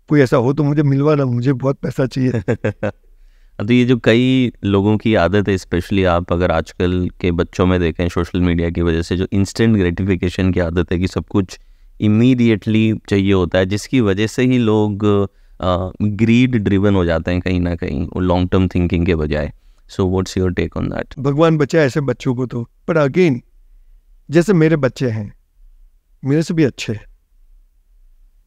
कोई ऐसा हो तो मुझे मिलवा ना मुझे बहुत पैसा चाहिए तो ये जो कई लोगों की आदत है स्पेशली आप अगर आजकल के बच्चों में देखें सोशल मीडिया की वजह से जो इंस्टेंट ग्रेटिफिकेशन की आदत है कि सब कुछ इमीडिएटली चाहिए होता है जिसकी वजह से ही लोग ग्रीड ड्रिवन हो जाते हैं कहीं ना कहीं लॉन्ग टर्म थिंकिंग के बजाय so what's your take on that भगवान बचाए ऐसे बच्चों को तो पर अगेन जैसे मेरे बच्चे हैं मेरे से भी अच्छे हैं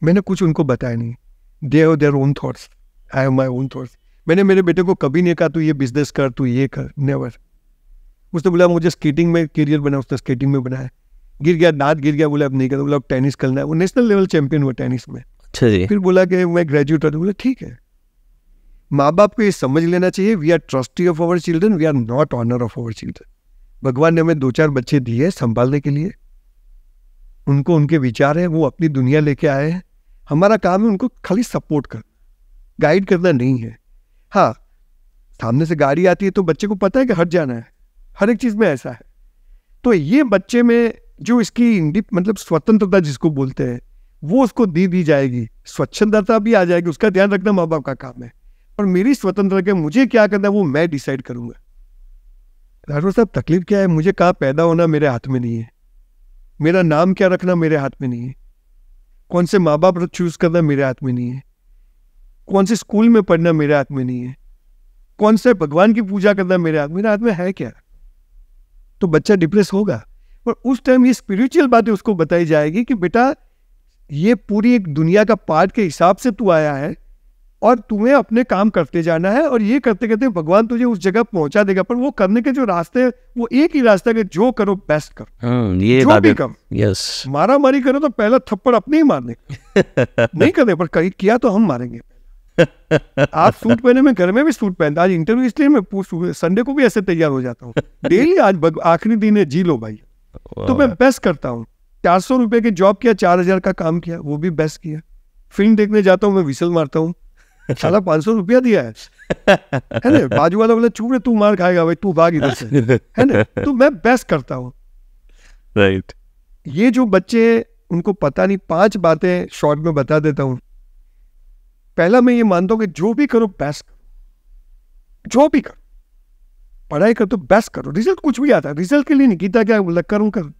मैंने कुछ उनको बताया नहीं they are their own thoughts I have my own thoughts मैंने मेरे बेटे को कभी नहीं कहा तू ये बिजनेस कर तू ये कर नेवर उसने बोला मुझे स्केटिंग में करियर बना उसने स्केटिंग में बनाया गिर गया दांत गिर गया बोला अब नहीं करता बोला अब टेनिस करना है वो नेशनल लेवल चैंपियन हुआ टेनिस में अच्छा जी फिर बोला कि मैं ग्रेजुएट होता तो बोला ठीक है माँ बाप को ये समझ लेना चाहिए we are trustee of our children we are not owner of our children भगवान ने हमें दो चार बच्चे दिए संभालने के लिए उनको उनके विचार हैं वो अपनी दुनिया लेके आए हैं हमारा काम है उनको खाली सपोर्ट करना गाइड करना नहीं है हाँ सामने से गाड़ी आती है तो बच्चे को पता है कि हट जाना है हर एक चीज़ में ऐसा है तो ये बच्चे में जो इसकी इंडिप मतलब स्वतंत्रता जिसको बोलते हैं वो उसको दी दी जाएगी स्वच्छंदता भी आ जाएगी उसका ध्यान रखना माँ बाप का काम है पर मेरी स्वतंत्रता के मुझे क्या करना है वो मैं डिसाइड करूँगा डॉक्टर साहब तकलीफ क्या है मुझे कहा पैदा होना मेरे हाथ में नहीं है मेरा नाम क्या रखना मेरे हाथ में नहीं है कौन से माँ बाप चूज करना मेरे हाथ में नहीं है कौन से स्कूल में पढ़ना मेरे हाथ में नहीं है कौन से भगवान की पूजा करना मेरे हाथ मेरे हाथ में है क्या तो बच्चा डिप्रेस होगा और उस टाइम ये स्पिरिचुअल बातें उसको बताई जाएगी कि बेटा ये पूरी एक दुनिया का पार्ट के हिसाब से तू आया है और तुम्हें अपने काम करते जाना है और ये करते करते भगवान तुझे उस जगह पहुंचा देगा पर वो करने के जो रास्ते हैं वो एक ही रास्ता है जो करो बेस्ट करो हाँ, ये जो भी कम यस मारा मारी करो तो पहला थप्पड़ अपने ही मारने नहीं करने पर कहीं किया तो हम मारेंगे आप सूट पहने में घर में भी सूट पहनता आज इंटरव्यू इसलिए मैं संडे को भी ऐसे तैयार हो जाता हूँ डेली आज आखिरी दिन है जी लो भाई तो मैं बेस्ट करता हूँ चार सौ रुपए की जॉब किया चार हजार का काम किया वो भी बेस्ट किया फिल्म देखने जाता हूँ मैं विसल मारता हूँ साला पांच सौ रुपया दिया है है ना बाजू वाला बोले चूप तू मार खाएगा भाई तू भाग इधर से है ना तो मैं बेस्ट करता हूँ राइट ये जो बच्चे उनको पता नहीं पांच बातें शॉर्ट में बता देता हूँ पहला मैं ये मानता हूँ कि जो भी करो बेस्ट करो जो भी करो पढ़ाई करो तो बेस्ट करो रिजल्ट कुछ भी आता है रिजल्ट के लिए नहीं गीता क्या बोला करूँ कर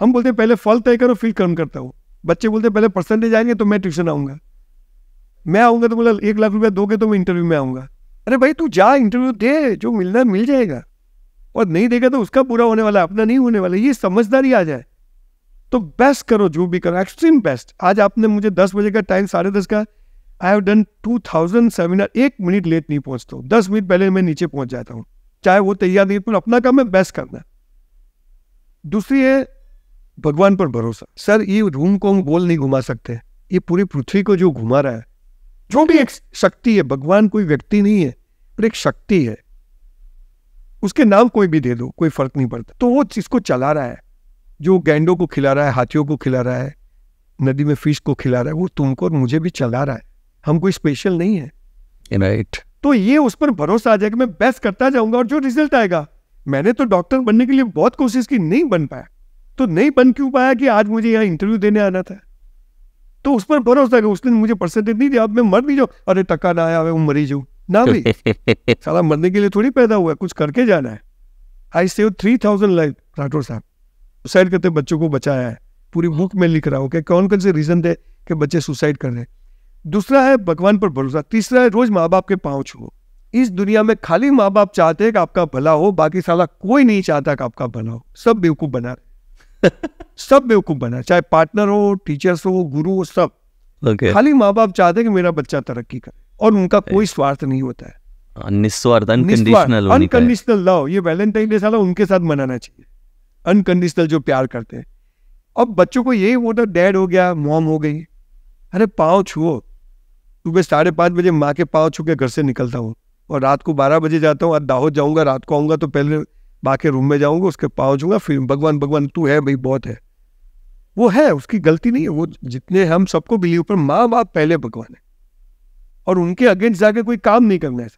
हम बोलते हैं पहले फल तय करो फिर कर्म करता हूँ बच्चे बोलते हैं पहले परसेंटेज आएंगे तो मैं ट्यूशन आऊंगा मैं आऊंगा तो बोला एक लाख रुपया दोगे तो मैं इंटरव्यू में आऊंगा अरे भाई तू जा इंटरव्यू दे जो मिलना मिल जाएगा और नहीं देगा तो उसका पूरा होने वाला अपना नहीं होने वाला ये समझदारी आ जाए तो बेस्ट करो जो भी करो एक्सट्रीम बेस्ट आज आपने मुझे दस बजे का टाइम साढ़े दस का I have done two thousand seminar एक मिनट लेट नहीं पहुंचता हूँ दस मिनट पहले मैं नीचे पहुंच जाता हूँ चाहे वो तैयार नहीं पर अपना काम है बेस्ट करना दूसरी है भगवान पर भरोसा सर ये रूम को हम गोल नहीं घुमा सकते ये पूरी पृथ्वी को जो घुमा रहा है जो भी एक शक्ति है भगवान कोई व्यक्ति नहीं है पर एक शक्ति है उसके नाम कोई भी दे दो कोई फर्क नहीं पड़ता तो वो को चला रहा है जो गैंडों को खिला रहा है हाथियों को खिला रहा है नदी में फिश को खिला रहा है वो तुमको और मुझे भी चला रहा है हम कोई स्पेशल नहीं है right. तो ये उस पर भरोसा आ जाएगा मैं बेस्ट करता जाऊंगा और जो रिजल्ट आएगा मैंने तो डॉक्टर बनने के लिए बहुत कोशिश की नहीं बन पाया तो नहीं बन क्यों पाया कि आज मुझे यहाँ इंटरव्यू देने आना था तो उस पर भरोसा कि उसने मुझे परसेंटेज नहीं दिया अब मैं मर नहीं जाऊँ अरे टक्का ना आया मैं मरी जाऊँ ना भी सारा मरने के लिए थोड़ी पैदा हुआ है कुछ करके जाना है I save three thousand life Rathore साहब सुसाइड करते बच्चों को बचाया है पूरी बुक में लिख रहा हूँ कि कौन कौन से रीज़न थे कि बच्चे सुसाइड कर रहे हैं दूसरा है भगवान पर भरोसा तीसरा है रोज माँ बाप के पाँव छुओ इस दुनिया में खाली माँ बाप चाहते हैं कि आपका भला हो बाकी सारा कोई नहीं चाहता कि आपका भला हो सब बेवकूफ़ बना रहे सब बेवकूफ़ बना चाहे पार्टनर हो टीचर्स हो गुरु हो सब okay. खाली माँ बाप चाहते कि मेरा बच्चा तरक्की करे और उनका okay. कोई स्वार्थ नहीं होता है हाँ, निस्वार्थ अनकंडीशनल अनकंडीशनल लव ये वैलेंटाइन डे साला उनके साथ मनाना चाहिए अनकंडीशनल जो प्यार करते हैं अब बच्चों को यही वो तो डैड हो गया मॉम हो गई अरे पाँव छुओ सुबह साढ़े पाँच बजे माँ के पाँव छू के घर से निकलता हूँ और रात को बारह बजे जाता हूँ आज दाहोद जाऊँगा रात को आऊँगा तो पहले माँ के रूम में जाऊँगा उसके पाँव छूँगा फिर भगवान भगवान तू है भाई बहुत है वो है उसकी गलती नहीं है वो जितने हम सबको बिलीव पर माँ बाप पहले भगवान है और उनके अगेंस्ट जाके कोई काम नहीं करना है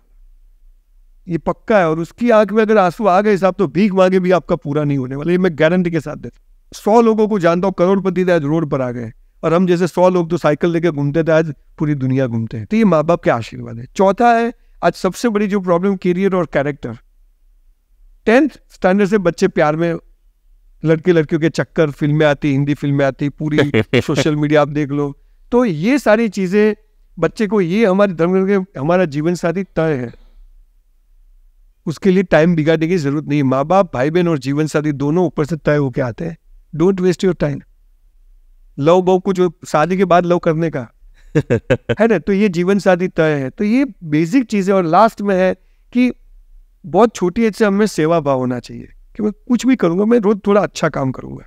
ये पक्का है और उसकी आंख में अगर आंसू आ गए साहब तो भीख मांगे भी आपका पूरा नहीं होने वाला ये मैं गारंटी के साथ देता सौ लोगों को जानता हूँ करोड़पति तो आज रोड पर आ गए और हम जैसे सौ लोग तो साइकिल लेके घूमते थे आज पूरी दुनिया घूमते हैं तो ये माँ बाप के आशीर्वाद है चौथा है आज सबसे बड़ी जो प्रॉब्लम करियर और कैरेक्टर टेंथ स्टैंडर्ड से बच्चे प्यार में लड़के लड़कियों के चक्कर फिल्में आती हिंदी फिल्में आती पूरी सोशल मीडिया आप देख लो तो ये सारी चीजें बच्चे को ये हमारे धर्म के हमारा जीवन साथी तय है उसके लिए टाइम बिगाड़ने की जरूरत नहीं माँ बाप भाई बहन और जीवन साथी दोनों ऊपर से तय होके आते हैं don't waste your time love बहु कुछ शादी के बाद लव करने का है ना तो ये जीवन साथी तय है तो ये बेसिक चीज़ें और लास्ट में है कि बहुत छोटी एज से हमें सेवा भाव होना चाहिए कि मैं कुछ भी करूँगा मैं रोज़ थोड़ा अच्छा काम करूँगा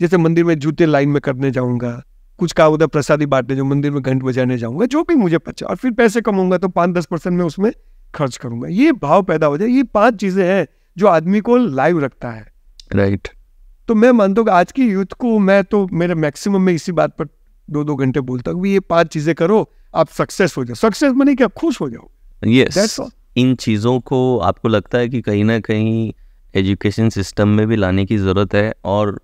जैसे मंदिर में जूते लाइन में करने जाऊँगा कुछ कहा उधर प्रसादी बांटने जो मंदिर में घंट बजाने जाऊँगा जो भी मुझे पचा और फिर पैसे कमाऊँगा तो पाँच दस परसेंट मैं उसमें खर्च करूँगा ये भाव पैदा हो जाए ये पाँच चीज़ें हैं जो आदमी को लाइव रखता है राइट तो मैं मानता हूँ आज की यूथ को मैं तो मेरे मैक्सिमम में इसी बात पर दो दो घंटे बोलता हूँ ये पांच चीजें करो आप सक्सेस हो जाओ सक्सेस मैंने क्या खुश हो जाओ yes. इन चीजों को आपको लगता है कि कहीं ना कहीं एजुकेशन सिस्टम में भी लाने की ज़रूरत है और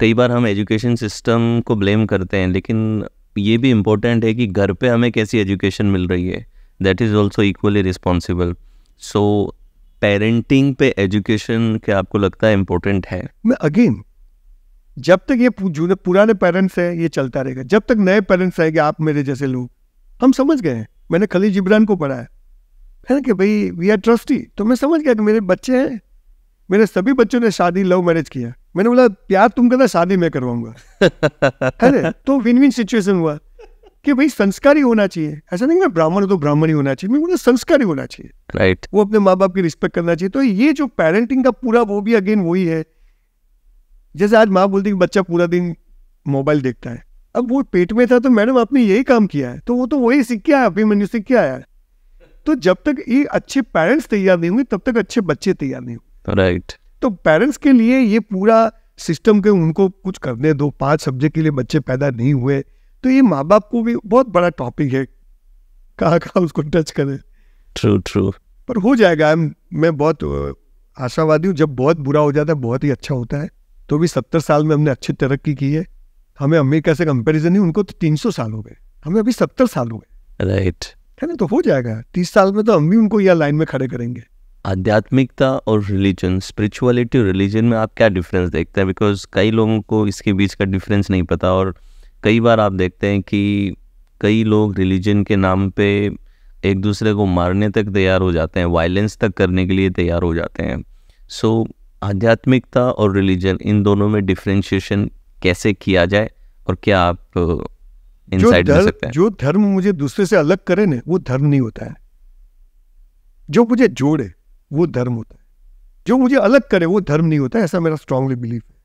कई बार हम एजुकेशन सिस्टम को ब्लेम करते हैं लेकिन ये भी इम्पोर्टेंट है कि घर पे हमें कैसी एजुकेशन मिल रही है that is also equally responsible so parenting पे एजुकेशन क्या आपको लगता है इम्पोर्टेंट है मैं अगेन जब तक ये जो पुराने पेरेंट्स हैं ये चलता रहेगा जब तक नए पेरेंट्स आएंगे आप मेरे जैसे लोग हम समझ गए हैं मैंने खलीज इब्रान को पढ़ा है है ना कि भाई वी आर ट्रस्टी तो मैं समझ गया कि मेरे बच्चे हैं मेरे सभी बच्चों ने शादी लव मैरिज किया मैंने बोला प्यार तुम करना शादी मैं करवाऊंगा है तो विन विन सिचुएशन हुआ कि भाई संस्कारी होना चाहिए ऐसा नहीं मैं ब्राह्मण तो ब्राह्मण ही होना चाहिए मैं बोला तो संस्कारी होना चाहिए राइट right. वो अपने माँ बाप की रिस्पेक्ट करना चाहिए तो ये जो पेरेंटिंग का पूरा वो भी अगेन वही है जैसे आज माँ बोलती है बच्चा पूरा दिन मोबाइल देखता है अब वो पेट में था तो मैडम आपने यही काम किया है तो वो तो वही सीख के आया अभिमन्यु सीख के आया तो जब तक ये अच्छे पेरेंट्स तैयार नहीं होंगे तब तक अच्छे बच्चे तैयार नहीं होंगे राइट तो पेरेंट्स के लिए ये पूरा सिस्टम के उनको कुछ करने दो पांच सब्जेक्ट के लिए बच्चे पैदा नहीं हुए तो ये माँ बाप को भी बहुत बड़ा टॉपिक है कहाँ कहाँ उसको टच करें ट्रू ट्रू पर हो जाएगा मैं बहुत आशावादी हूँ जब बहुत बुरा हो जाता है बहुत ही अच्छा होता है तो भी सत्तर साल में हमने अच्छी तरक्की की है हमें अमेरिका से कंपेरिजन नहीं उनको तो तीन सौ साल हो गए हमें अभी सत्तर साल हो गए राइट है ना तो हो जाएगा तीस साल में तो हम भी उनको यह लाइन में खड़े करेंगे आध्यात्मिकता और रिलीजन स्पिरिचुअलिटी रिलीजन में आप क्या डिफरेंस देखते हैं बिकॉज कई लोगों को इसके बीच का डिफरेंस नहीं पता और कई बार आप देखते हैं कि कई लोग रिलीजन के नाम पे एक दूसरे को मारने तक तैयार हो जाते हैं वायलेंस तक करने के लिए तैयार हो जाते हैं सो so, आध्यात्मिकता और रिलीजन इन दोनों में डिफ्रेंशिएशन कैसे किया जाए और क्या आप इनसाइट दे सकते हैं जो धर्म मुझे दूसरे से अलग करे ना वो धर्म नहीं होता है जो मुझे जोड़े वो धर्म होता है जो मुझे अलग करे वो धर्म नहीं होता ऐसा मेरा स्ट्रांगली बिलीव है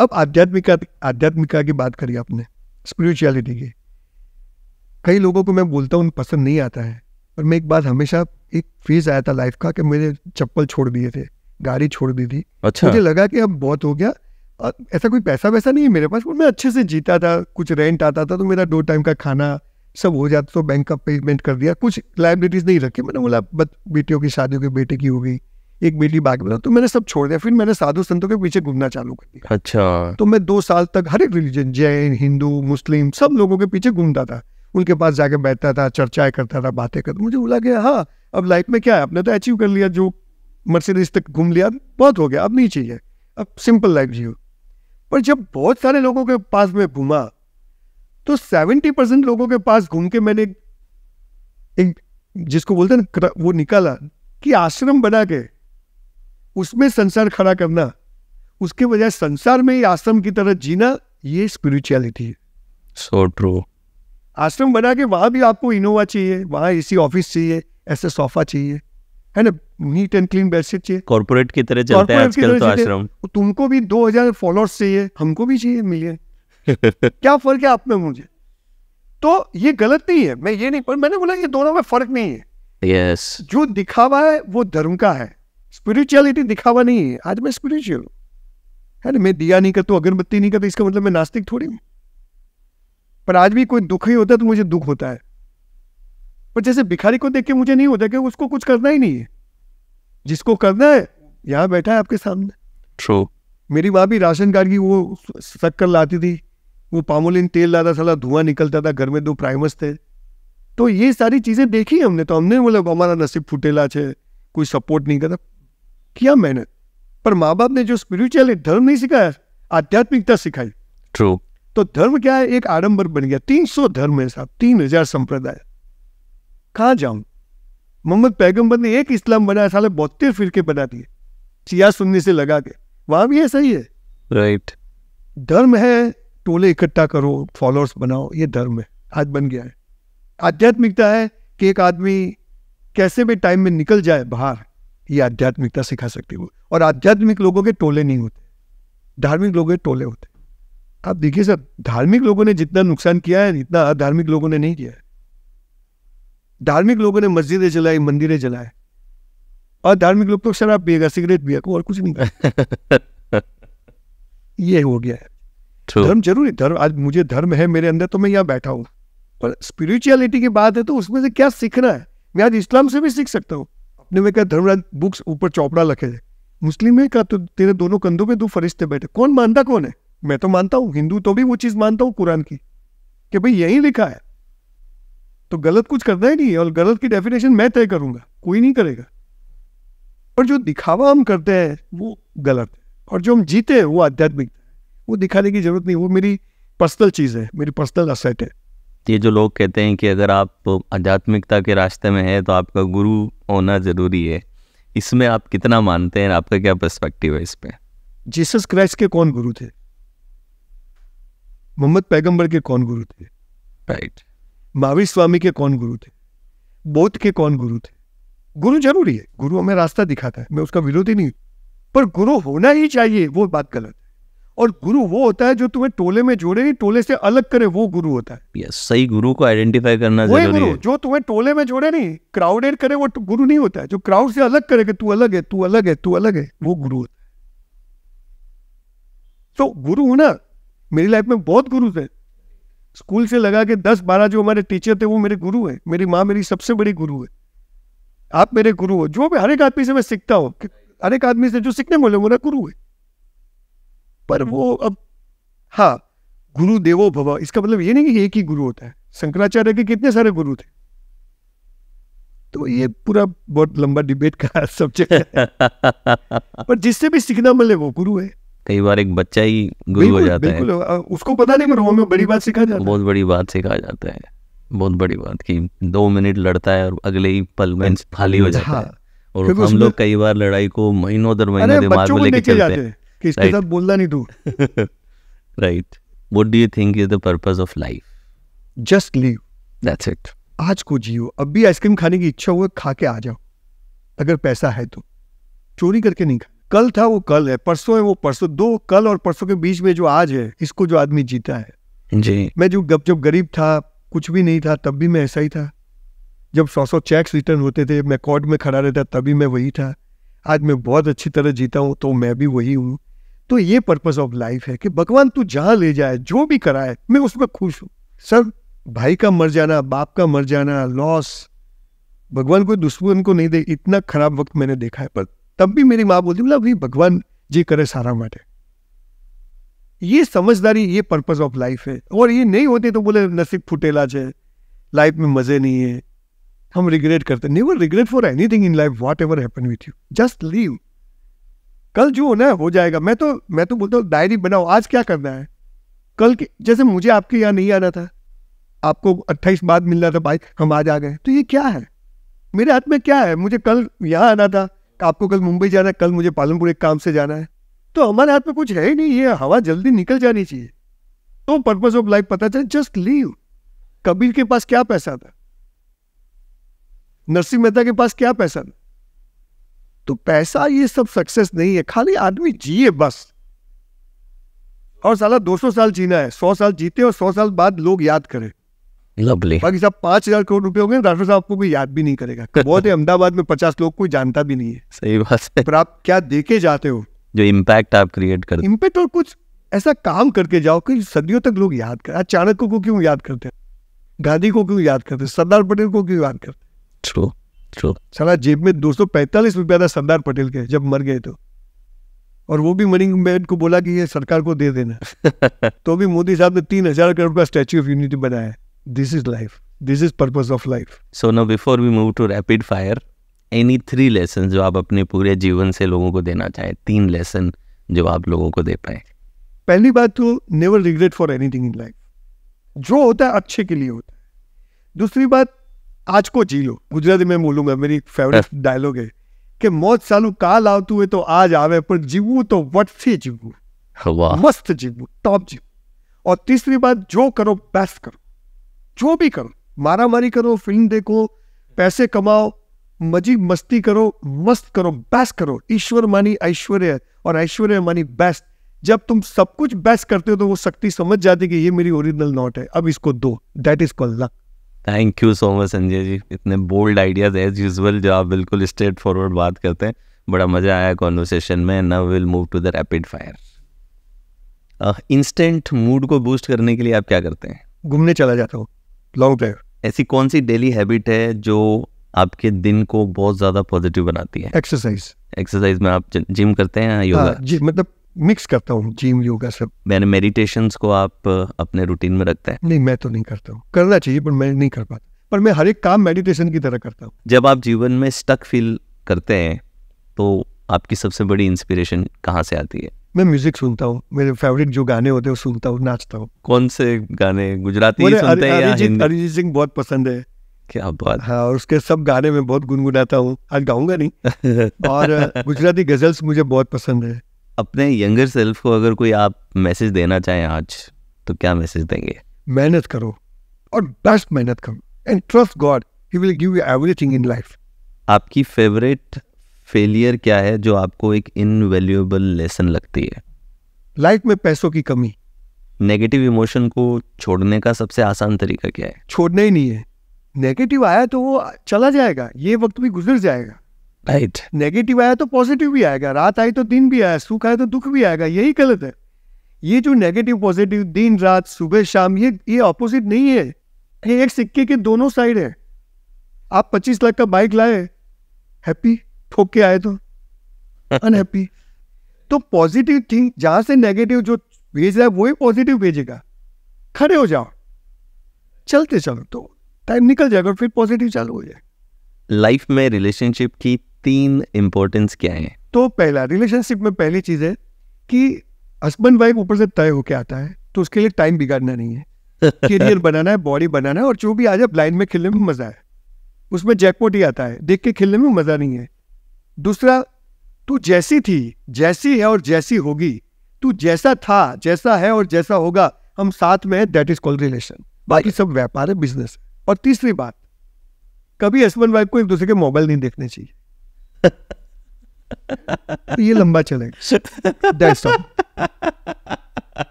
अब आध्यात्मिका आध्यात्मिका की बात करी आपने स्पिरिचुअलिटी की कई लोगों को मैं बोलता हूँ पसंद नहीं आता है और मैं एक बात हमेशा एक फेज आया था लाइफ का कि मेरे चप्पल छोड़ दिए थे गाड़ी छोड़ दी थी अच्छा मुझे लगा कि अब बहुत हो गया ऐसा कोई पैसा वैसा नहीं है मेरे पास मैं अच्छे से जीता था कुछ रेंट आता था तो मेरा दो टाइम का खाना सब हो जाता तो बैंक का पेमेंट कर दिया कुछ लाइब्रेरीज नहीं रखी मैंने बोला बस बेटियों की शादी के बेटे की हो गई एक बेटी बाकी बता तो मैंने सब छोड़ दिया फिर मैंने साधु संतों के पीछे घूमना चालू कर दिया अच्छा तो मैं दो साल तक हर एक रिलीजन जैन हिंदू मुस्लिम सब लोगों के पीछे घूमता था उनके पास जाके बैठता था चर्चाएं करता था बातें करता मुझे बोला गया हाँ अब लाइफ में क्या है आपने तो अचीव कर लिया जो मर्सिडीज तक घूम लिया बहुत हो गया अब नहीं चाहिए अब सिंपल लाइफ जियो पर जब बहुत सारे लोगों के पास में घूमा तो सेवेंटी परसेंट लोगों के पास घूम के मैंने एक जिसको बोलते ना वो निकाला कि आश्रम बना के उसमें संसार खड़ा करना उसके बजाय संसार में ही आश्रम की तरह जीना ये स्पिरिचुअलिटी है सो so ट्रू आश्रम बना के वहाँ भी आपको इनोवा चाहिए वहाँ एसी ऑफिस चाहिए ऐसे सोफा चाहिए है ना नीट एंड क्लीन बेडशीट चाहिए कॉर्पोरेट की तरह चलता है आजकल तो आश्रम तुमको भी 2000 फॉलोअर्स चाहिए हमको भी चाहिए मिलियन क्या फर्क है आप में मुझे तो ये गलत नहीं है मैं ये नहीं पर मैंने बोला ये दोनों में फर्क नहीं है yes. जो दिखावा है वो धर्म का है स्पिरिचुअलिटी दिखावा नहीं है आज मैं स्पिरिचुअल हूँ है ना मैं दिया नहीं करता अगरबत्ती नहीं करता इसका मतलब मैं नास्तिक थोड़ी हूँ पर आज भी कोई दुख ही होता तो मुझे दुख होता है पर जैसे भिखारी को देख के मुझे नहीं होता कि उसको कुछ करना ही नहीं है जिसको करना है यहाँ बैठा है आपके सामने ट्रू मेरी माँ भी राशन कार्ड की वो शक्कर लाती थी वो पामोलिन तेल लाता साला धुआं निकलता था घर में दो प्राइमस थे तो ये सारी चीज़ें देखी हमने तो हमने बोला हमारा नसीब फूटेला है कोई सपोर्ट नहीं करता किया मैंने पर माँ बाप ने जो स्पिरिचुअलिटी धर्म नहीं सिखाया आध्यात्मिकता सिखाई ट्रू तो धर्म क्या है एक आडंबर बन गया तीन सौ धर्म है साहब तीन हजार संप्रदाय कहाँ जाऊं मोहम्मद पैगंबर ने एक इस्लाम बनाया साले बहत्तर फिरके बना दिए सिया सुनने से लगा के वहां भी ऐसा ही है राइट right. धर्म है टोले इकट्ठा करो फॉलोअर्स बनाओ ये धर्म है आज बन गया है आध्यात्मिकता है कि एक आदमी कैसे भी टाइम में निकल जाए बाहर ये आध्यात्मिकता सिखा सकती है और आध्यात्मिक लोगों के टोले नहीं होते धार्मिक लोगों के टोले होते आप देखिए सर धार्मिक लोगों ने जितना नुकसान किया है इतना अधार्मिक लोगों ने नहीं किया है धार्मिक लोगों ने मस्जिदें जलाई मंदिरें जलाए और धार्मिक लोग तो शराब पिएगा सिगरेट पिएगा और कुछ नहीं ये हो गया है धर्म जरूरी धर्म आज मुझे धर्म है मेरे अंदर तो मैं यहाँ बैठा हूँ पर स्पिरिचुअलिटी की बात है तो उसमें से क्या सीखना है मैं आज इस्लाम से भी सीख सकता हूँ अपने में क्या धर्मराज बुक्स ऊपर चौपड़ा रखे है मुस्लिम है का तो तेरे दोनों कंधों पे दो फरिश्ते बैठे कौन मानता कौन है मैं तो मानता हूँ हिंदू तो भी वो चीज़ मानता हूँ कुरान की कि भाई यही लिखा है तो गलत कुछ करना ही नहीं है और गलत की डेफिनेशन मैं तय करूंगा कोई नहीं करेगा पर जो दिखावा हम करते हैं वो गलत है और जो हम जीते हैं वो आध्यात्मिक वो दिखाने की जरूरत नहीं वो मेरी पर्सनल चीज़ है मेरी पर्सनल असेट है ये जो लोग कहते हैं कि अगर आप आध्यात्मिकता के रास्ते में हैं तो आपका गुरु होना ज़रूरी है इसमें आप कितना मानते हैं आपका क्या पर्सपेक्टिव है इस पर जीसस क्राइस्ट के कौन गुरु थे मोहम्मद पैगंबर के कौन गुरु थे राइट महावीर स्वामी के कौन गुरु थे बौद्ध के कौन गुरु थे गुरु जरूरी है गुरु हमें रास्ता दिखाता है मैं उसका विरोधी नहीं पर गुरु होना ही चाहिए वो बात गलत है और गुरु वो होता है जो तुम्हें टोले में जोड़े नहीं टोले से अलग करे वो गुरु होता है yes, सही गुरु को आइडेंटिफाई करना जरूरी है जो तुम्हें टोले में जोड़े नहीं क्राउडेड करे वो गुरु नहीं होता है जो क्राउड से अलग करे कि तू अलग है तू अलग है तू अलग है वो गुरु होता है तो गुरु हो ना मेरी लाइफ में बहुत गुरु थे स्कूल से लगा के दस बारह जो हमारे टीचर थे वो मेरे गुरु है मेरी माँ मेरी सबसे बड़ी गुरु है आप मेरे गुरु हो जो भी हर एक आदमी से मैं सीखता हूँ हर एक आदमी से जो सीखने बोले मेरा गुरु है पर हम्म। वो अब हाँ गुरु देवो भव इसका मतलब ये नहीं कि एक ही गुरु होता है शंकराचार्य के कितने सारे गुरु थे तो ये पूरा बहुत लंबा डिबेट का सब्जेक्ट है पर जिससे भी सीखना मिले वो गुरु है कई बार एक बच्चा ही गुरु हो जाता है उसको पता नहीं पर में बड़ी बात सिखा जाता है बहुत बड़ी बात सिखा जाता है बहुत बड़ी बात की दो मिनट लड़ता है और अगले ही पल में खाली हो जाता हाँ। है और हम लोग कई बार लड़ाई को महीनों दर महीनों दिमाग में लेके चलते हैं कि इसके साथ बोलना नहीं तू right what do you think is the purpose of life just live that's it आज को जियो अब भी आइसक्रीम खाने की इच्छा हुआ खा के आ जाओ अगर पैसा है तो चोरी करके नहीं खा कल था वो कल है परसों है वो परसों दो कल और परसों के बीच में जो आज है इसको जो आदमी जीता है जी मैं जो जब जब गरीब था कुछ भी नहीं था तब भी मैं ऐसा ही था जब सौ सौ चेक्स रिटर्न होते थे मैं कोर्ट में खड़ा रहता तभी मैं वही था आज मैं बहुत अच्छी तरह जीता हूँ तो मैं भी वही हूँ तो ये पर्पज ऑफ लाइफ है कि भगवान तू जहाँ ले जाए जो भी कराए मैं उसमें खुश हूँ सर भाई का मर जाना बाप का मर जाना लॉस भगवान कोई दुश्मन को नहीं दे इतना खराब वक्त मैंने देखा है पर तब भी मेरी माँ बोलती बोला भाई भगवान जी करे सारा माटे ये समझदारी ये पर्पज ऑफ लाइफ है और ये नहीं होते तो बोले नसीब फुटेला है लाइफ में मजे नहीं है हम रिग्रेट करते never regret for anything in life whatever happen with you just live कल जो होना है हो जाएगा मैं तो मैं तो बोलता हूँ डायरी बनाओ आज क्या करना है कल के जैसे मुझे आपके यहाँ नहीं आना था आपको अट्ठाईस बाद मिलना था भाई हम आज आ गए तो ये क्या है मेरे हाथ में क्या है मुझे कल यहाँ आना था आपको कल मुंबई जाना है कल मुझे पालमपुर एक काम से जाना है तो हमारे हाथ में कुछ है ही नहीं ये हवा जल्दी निकल जानी चाहिए तो पर्पज ऑफ लाइफ पता चले जस्ट लीव कबीर के पास क्या पैसा था नरसिंह मेहता के पास क्या पैसा था तो पैसा ये सब सक्सेस नहीं है खाली आदमी जिए बस और साला 200 साल जीना है 100 साल जीते और 100 साल बाद लोग याद करें लवली बाकी साहब पांच हजार करोड़ रुपए हो गए साहब को कोई याद भी नहीं करेगा बहुत ही अहमदाबाद में पचास लोग कोई जानता भी नहीं है सही बात है पर आप क्या देखे जाते हो जो इम्पैक्ट आप क्रिएट कर इम्पैक्ट और कुछ ऐसा काम करके जाओ कि सदियों तक लोग याद करें चाणक्य को क्यों याद करते हैं गांधी को क्यों याद करते सरदार पटेल को क्यों याद करते साला जेब में दो सौ पैंतालीस रुपया था सरदार पटेल के जब मर गए तो और वो भी मनी मैन को बोला कि ये सरकार को दे देना तो भी मोदी साहब ने तीन हजार करोड़ का स्टैच्यू ऑफ यूनिटी बनाया this is life this is purpose of life so no before we move to rapid fire any three lesson जो आप अपने पूरे जीवन से लोगों को देना चाहें तीन लेसन जो आप लोगों को दे पाए पहली बात तो never regret for anything in life जो होता है अच्छे के लिए होता है दूसरी बात आज को जी लो गुजराती में बोलूंगा मेरी फेवरेट डायलॉग है कि मौत सालू काल આવતું હોય તો આજ આવે પણ જીવવું તો વટથી जीवू तो मस्त जीवू टॉप जीवવું और तीसरी बात जो करो बेस्ट करो जो भी करो मारा मारी करो फिल्म देखो पैसे कमाओ मजी मस्ती करो मस्त करो बेस्ट करो ईश्वर मानी ऐश्वर्य और ऐश्वर्य मानी बेस्ट जब तुम सब कुछ बेस्ट करते हो तो वो शक्ति समझ जाती कि ये मेरी ओरिजिनल नॉट है अब इसको दो that is called luck thank you so much Sanjay ji इतने बोल्ड आइडियाज एज यूजल जो आप बिल्कुल स्ट्रेट फॉरवर्ड बात करते हैं बड़ा मज़ा आया कॉन्वर्सेशन में now will move to the rapid fire instant mood को बूस्ट करने के लिए आप क्या करते हैं घूमने चला जाता हूँ लॉन्ग ड्राइव ऐसी कौन सी डेली हैबिट है जो आपके दिन को बहुत ज़्यादा पॉजिटिव बनाती है एक्सरसाइज एक्सरसाइज में आप जिम करते हैं योगा जी हाँ, मतलब मिक्स करता हूँ जिम योगा सब मैंने मेडिटेशन को आप अपने रूटीन में रखते हैं नहीं मैं तो नहीं करता हूँ करना चाहिए पर मैं नहीं कर पाता पर मैं हर एक काम मेडिटेशन की तरह करता हूँ जब आप जीवन में स्टक फील करते हैं तो आपकी सबसे बड़ी इंस्पिरेशन कहाँ से आती है मैं म्यूजिक सुनता हूँ मेरे फेवरेट जो गाने होते हैं वो सुनता हूँ नाचता हूँ कौन से गाने गुजराती सुनते हैं अरिजीत सिंह बहुत पसंद है क्या बात हाँ और उसके सब गाने में बहुत गुनगुनाता हूँ आज गाऊंगा नहीं और गुजराती गजल्स मुझे बहुत पसंद है अपने यंगर सेल्फ को अगर कोई आप मैसेज देना चाहें आज तो क्या मैसेज देंगे मेहनत करो और बेस्ट मेहनत करो and trust god he will give you everything in life आपकी फेवरेट फेलियर क्या है जो आपको एक इनवेल्यूएबल लेसन लगती है लाइफ में पैसों की कमी नेगेटिव इमोशन को छोड़ने का सबसे आसान तरीका क्या है छोड़ना ही नहीं है नेगेटिव आया तो वो चला जाएगा ये वक्त भी गुजर जाएगा राइट नेगेटिव आया तो पॉजिटिव भी आएगा रात आई तो दिन भी आया सुख आया तो दुख भी आएगा यही गलत है ये जो नेगेटिव पॉजिटिव दिन रात सुबह शाम ये ये ऑपोजिट नहीं है ये एक सिक्के के दोनों साइड है आप पच्चीस लाख का बाइक लाए हैप्पी ठोक के आए तो अनहैप्पी तो पॉजिटिव थिंक जहां से नेगेटिव जो भेज रहा है वही पॉजिटिव भेजेगा खड़े हो जाओ चलते चलो तो टाइम निकल जाएगा फिर पॉजिटिव चालू हो जाए लाइफ में रिलेशनशिप की तीन इम्पोर्टेंस क्या है तो पहला रिलेशनशिप में पहली चीज है कि हस्बैंड वाइफ ऊपर से तय होके आता है तो उसके लिए टाइम बिगाड़ना नहीं है करियर बनाना है बॉडी बनाना है और जो भी आ जाए ब्लाइंड में खेलने में मजा है उसमें जैकपॉट ही आता है देख के खेलने में मजा नहीं है दूसरा तू जैसी थी जैसी है और जैसी होगी तू जैसा था जैसा है और जैसा होगा हम साथ में है दैट इज कॉल्ड रिलेशन बाकी सब व्यापार है बिजनेस और तीसरी बात कभी हस्बैंड वाइफ को एक दूसरे के मोबाइल नहीं देखने चाहिए तो ये लंबा चलेगा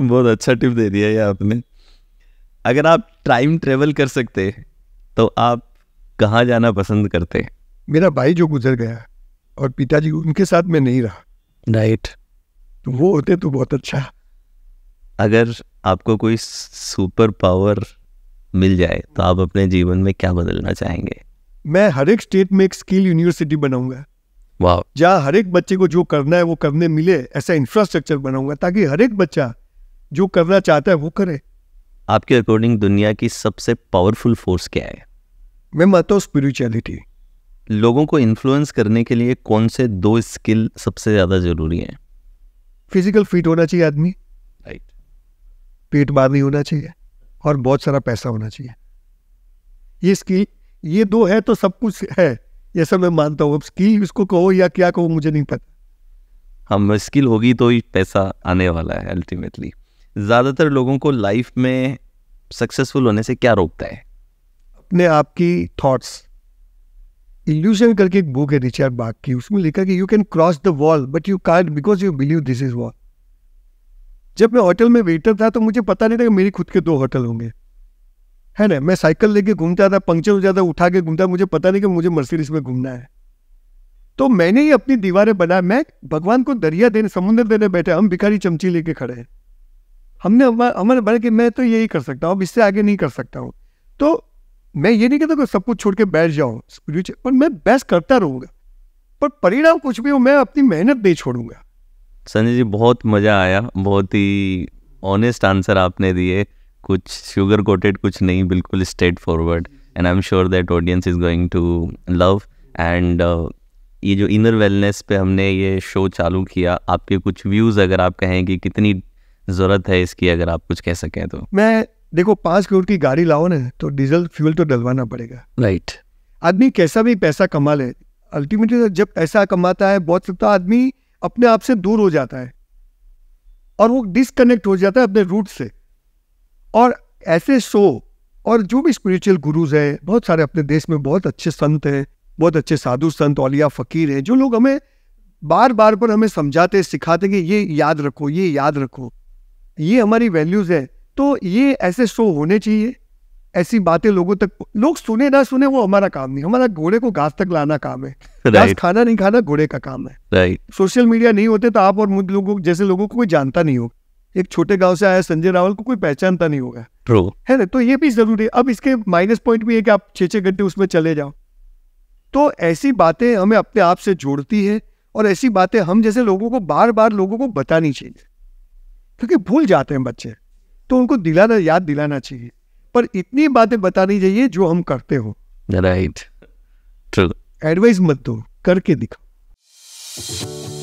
बहुत अच्छा टिप दे दिया ये आपने अगर आप टाइम ट्रेवल कर सकते तो आप कहाँ जाना पसंद करते मेरा भाई जो गुजर गया और पिताजी उनके साथ में नहीं रहा राइट तो वो होते तो बहुत अच्छा अगर आपको कोई सुपर पावर मिल जाए तो आप अपने जीवन में क्या बदलना चाहेंगे मैं हर एक स्टेट में एक स्किल यूनिवर्सिटी बनाऊंगा wow. जहाँ हर एक बच्चे को जो करना है वो करने मिले ऐसा इंफ्रास्ट्रक्चर बनाऊंगा ताकि हर एक बच्चा जो करना चाहता है वो करे आपके अकॉर्डिंग दुनिया की सबसे पावरफुल फोर्स क्या है मैं मानता हूँ स्पिरिचुअलिटी लोगों को इन्फ्लुएंस करने के लिए कौन से दो स्किल सबसे ज़्यादा ज़रूरी हैं फिजिकल फिट होना चाहिए आदमी राइट पेट बार नहीं होना चाहिए और बहुत सारा पैसा होना चाहिए ये स्किल ये दो है तो सब कुछ है ऐसा मैं मानता हूँ अब स्किल इसको कहो या क्या कहो मुझे नहीं पता हम हाँ, स्किल होगी तो ही पैसा आने वाला है अल्टीमेटली ज़्यादातर लोगों को लाइफ में सक्सेसफुल होने से क्या रोकता है अपने आप की थॉट्स इल्यूशन करके एक बुक है रिचर्ड बाग की उसमें लिखा कि you can cross the wall but you can't because you believe this is wall जब मैं होटल में वेटर था तो मुझे पता नहीं था कि मेरी खुद के दो होटल होंगे है ना मैं साइकिल लेके घूमता था पंक्चर हो जाता उठा के घूमता मुझे पता नहीं कि मुझे मर्सिडीज में घूमना है तो मैंने ही अपनी दीवारें बना मैं भगवान को दरिया देने समुद्र देने बैठे हम भिखारी चमची लेके खड़े हैं हमने हमारे बना कि मैं तो यही कर सकता हूँ अब इससे आगे नहीं कर सकता हूँ तो मैं ये नहीं कहता कि सब कुछ छोड़ के बैठ जाऊँ स्पिरिचुअल पर मैं बेस्ट करता रहूँगा पर परिणाम कुछ भी हो मैं अपनी मेहनत नहीं छोड़ूंगा संजय जी बहुत मज़ा आया बहुत ही ऑनेस्ट आंसर आपने दिए कुछ शुगर कोटेड कुछ नहीं बिल्कुल straight forward and I am sure that audience is going to love and ये जो इनर वेलनेस पे हमने ये शो चालू किया आपके कुछ व्यूज़ अगर आप कहें कि कितनी ज़रूरत है इसकी अगर आप कुछ कह सकें तो मैं देखो पांच करोड़ की गाड़ी लाओ ना तो डीजल फ्यूल तो डलवाना पड़ेगा राइट right. आदमी कैसा भी पैसा कमा ले अल्टीमेटली तो जब पैसा कमाता है बहुत सकता तो आदमी अपने आप से दूर हो जाता है और वो डिसकनेक्ट हो जाता है अपने रूट से और ऐसे शो और जो भी स्पिरिचुअल गुरुज हैं बहुत सारे अपने देश में बहुत अच्छे संत हैं बहुत अच्छे साधु संत औलिया फ़कीर हैं जो लोग हमें बार बार पर हमें समझाते सिखाते कि ये याद रखो ये याद रखो ये हमारी वैल्यूज़ है तो ये ऐसे शो होने चाहिए ऐसी बातें लोगों तक लोग सुने ना सुने वो हमारा काम नहीं हमारा घोड़े को घास तक लाना काम है right. घास खाना नहीं खाना घोड़े का काम है right. सोशल मीडिया नहीं होते तो आप और मुझ लोगों जैसे लोगों को कोई जानता नहीं होगा एक छोटे गांव से आया संजय रावल को कोई पहचानता नहीं होगा ट्रू है ना तो ये भी जरूरी है अब इसके माइनस पॉइंट भी है कि आप छः छः घंटे उसमें चले जाओ तो ऐसी बातें हमें अपने आप से जोड़ती है और ऐसी बातें हम जैसे लोगों को बार बार लोगों को बतानी चाहिए क्योंकि भूल जाते हैं बच्चे तो उनको दिलाना याद दिलाना चाहिए पर इतनी बातें बतानी चाहिए जो हम करते हो राइट ट्रू एडवाइस मत दो करके दिखाओ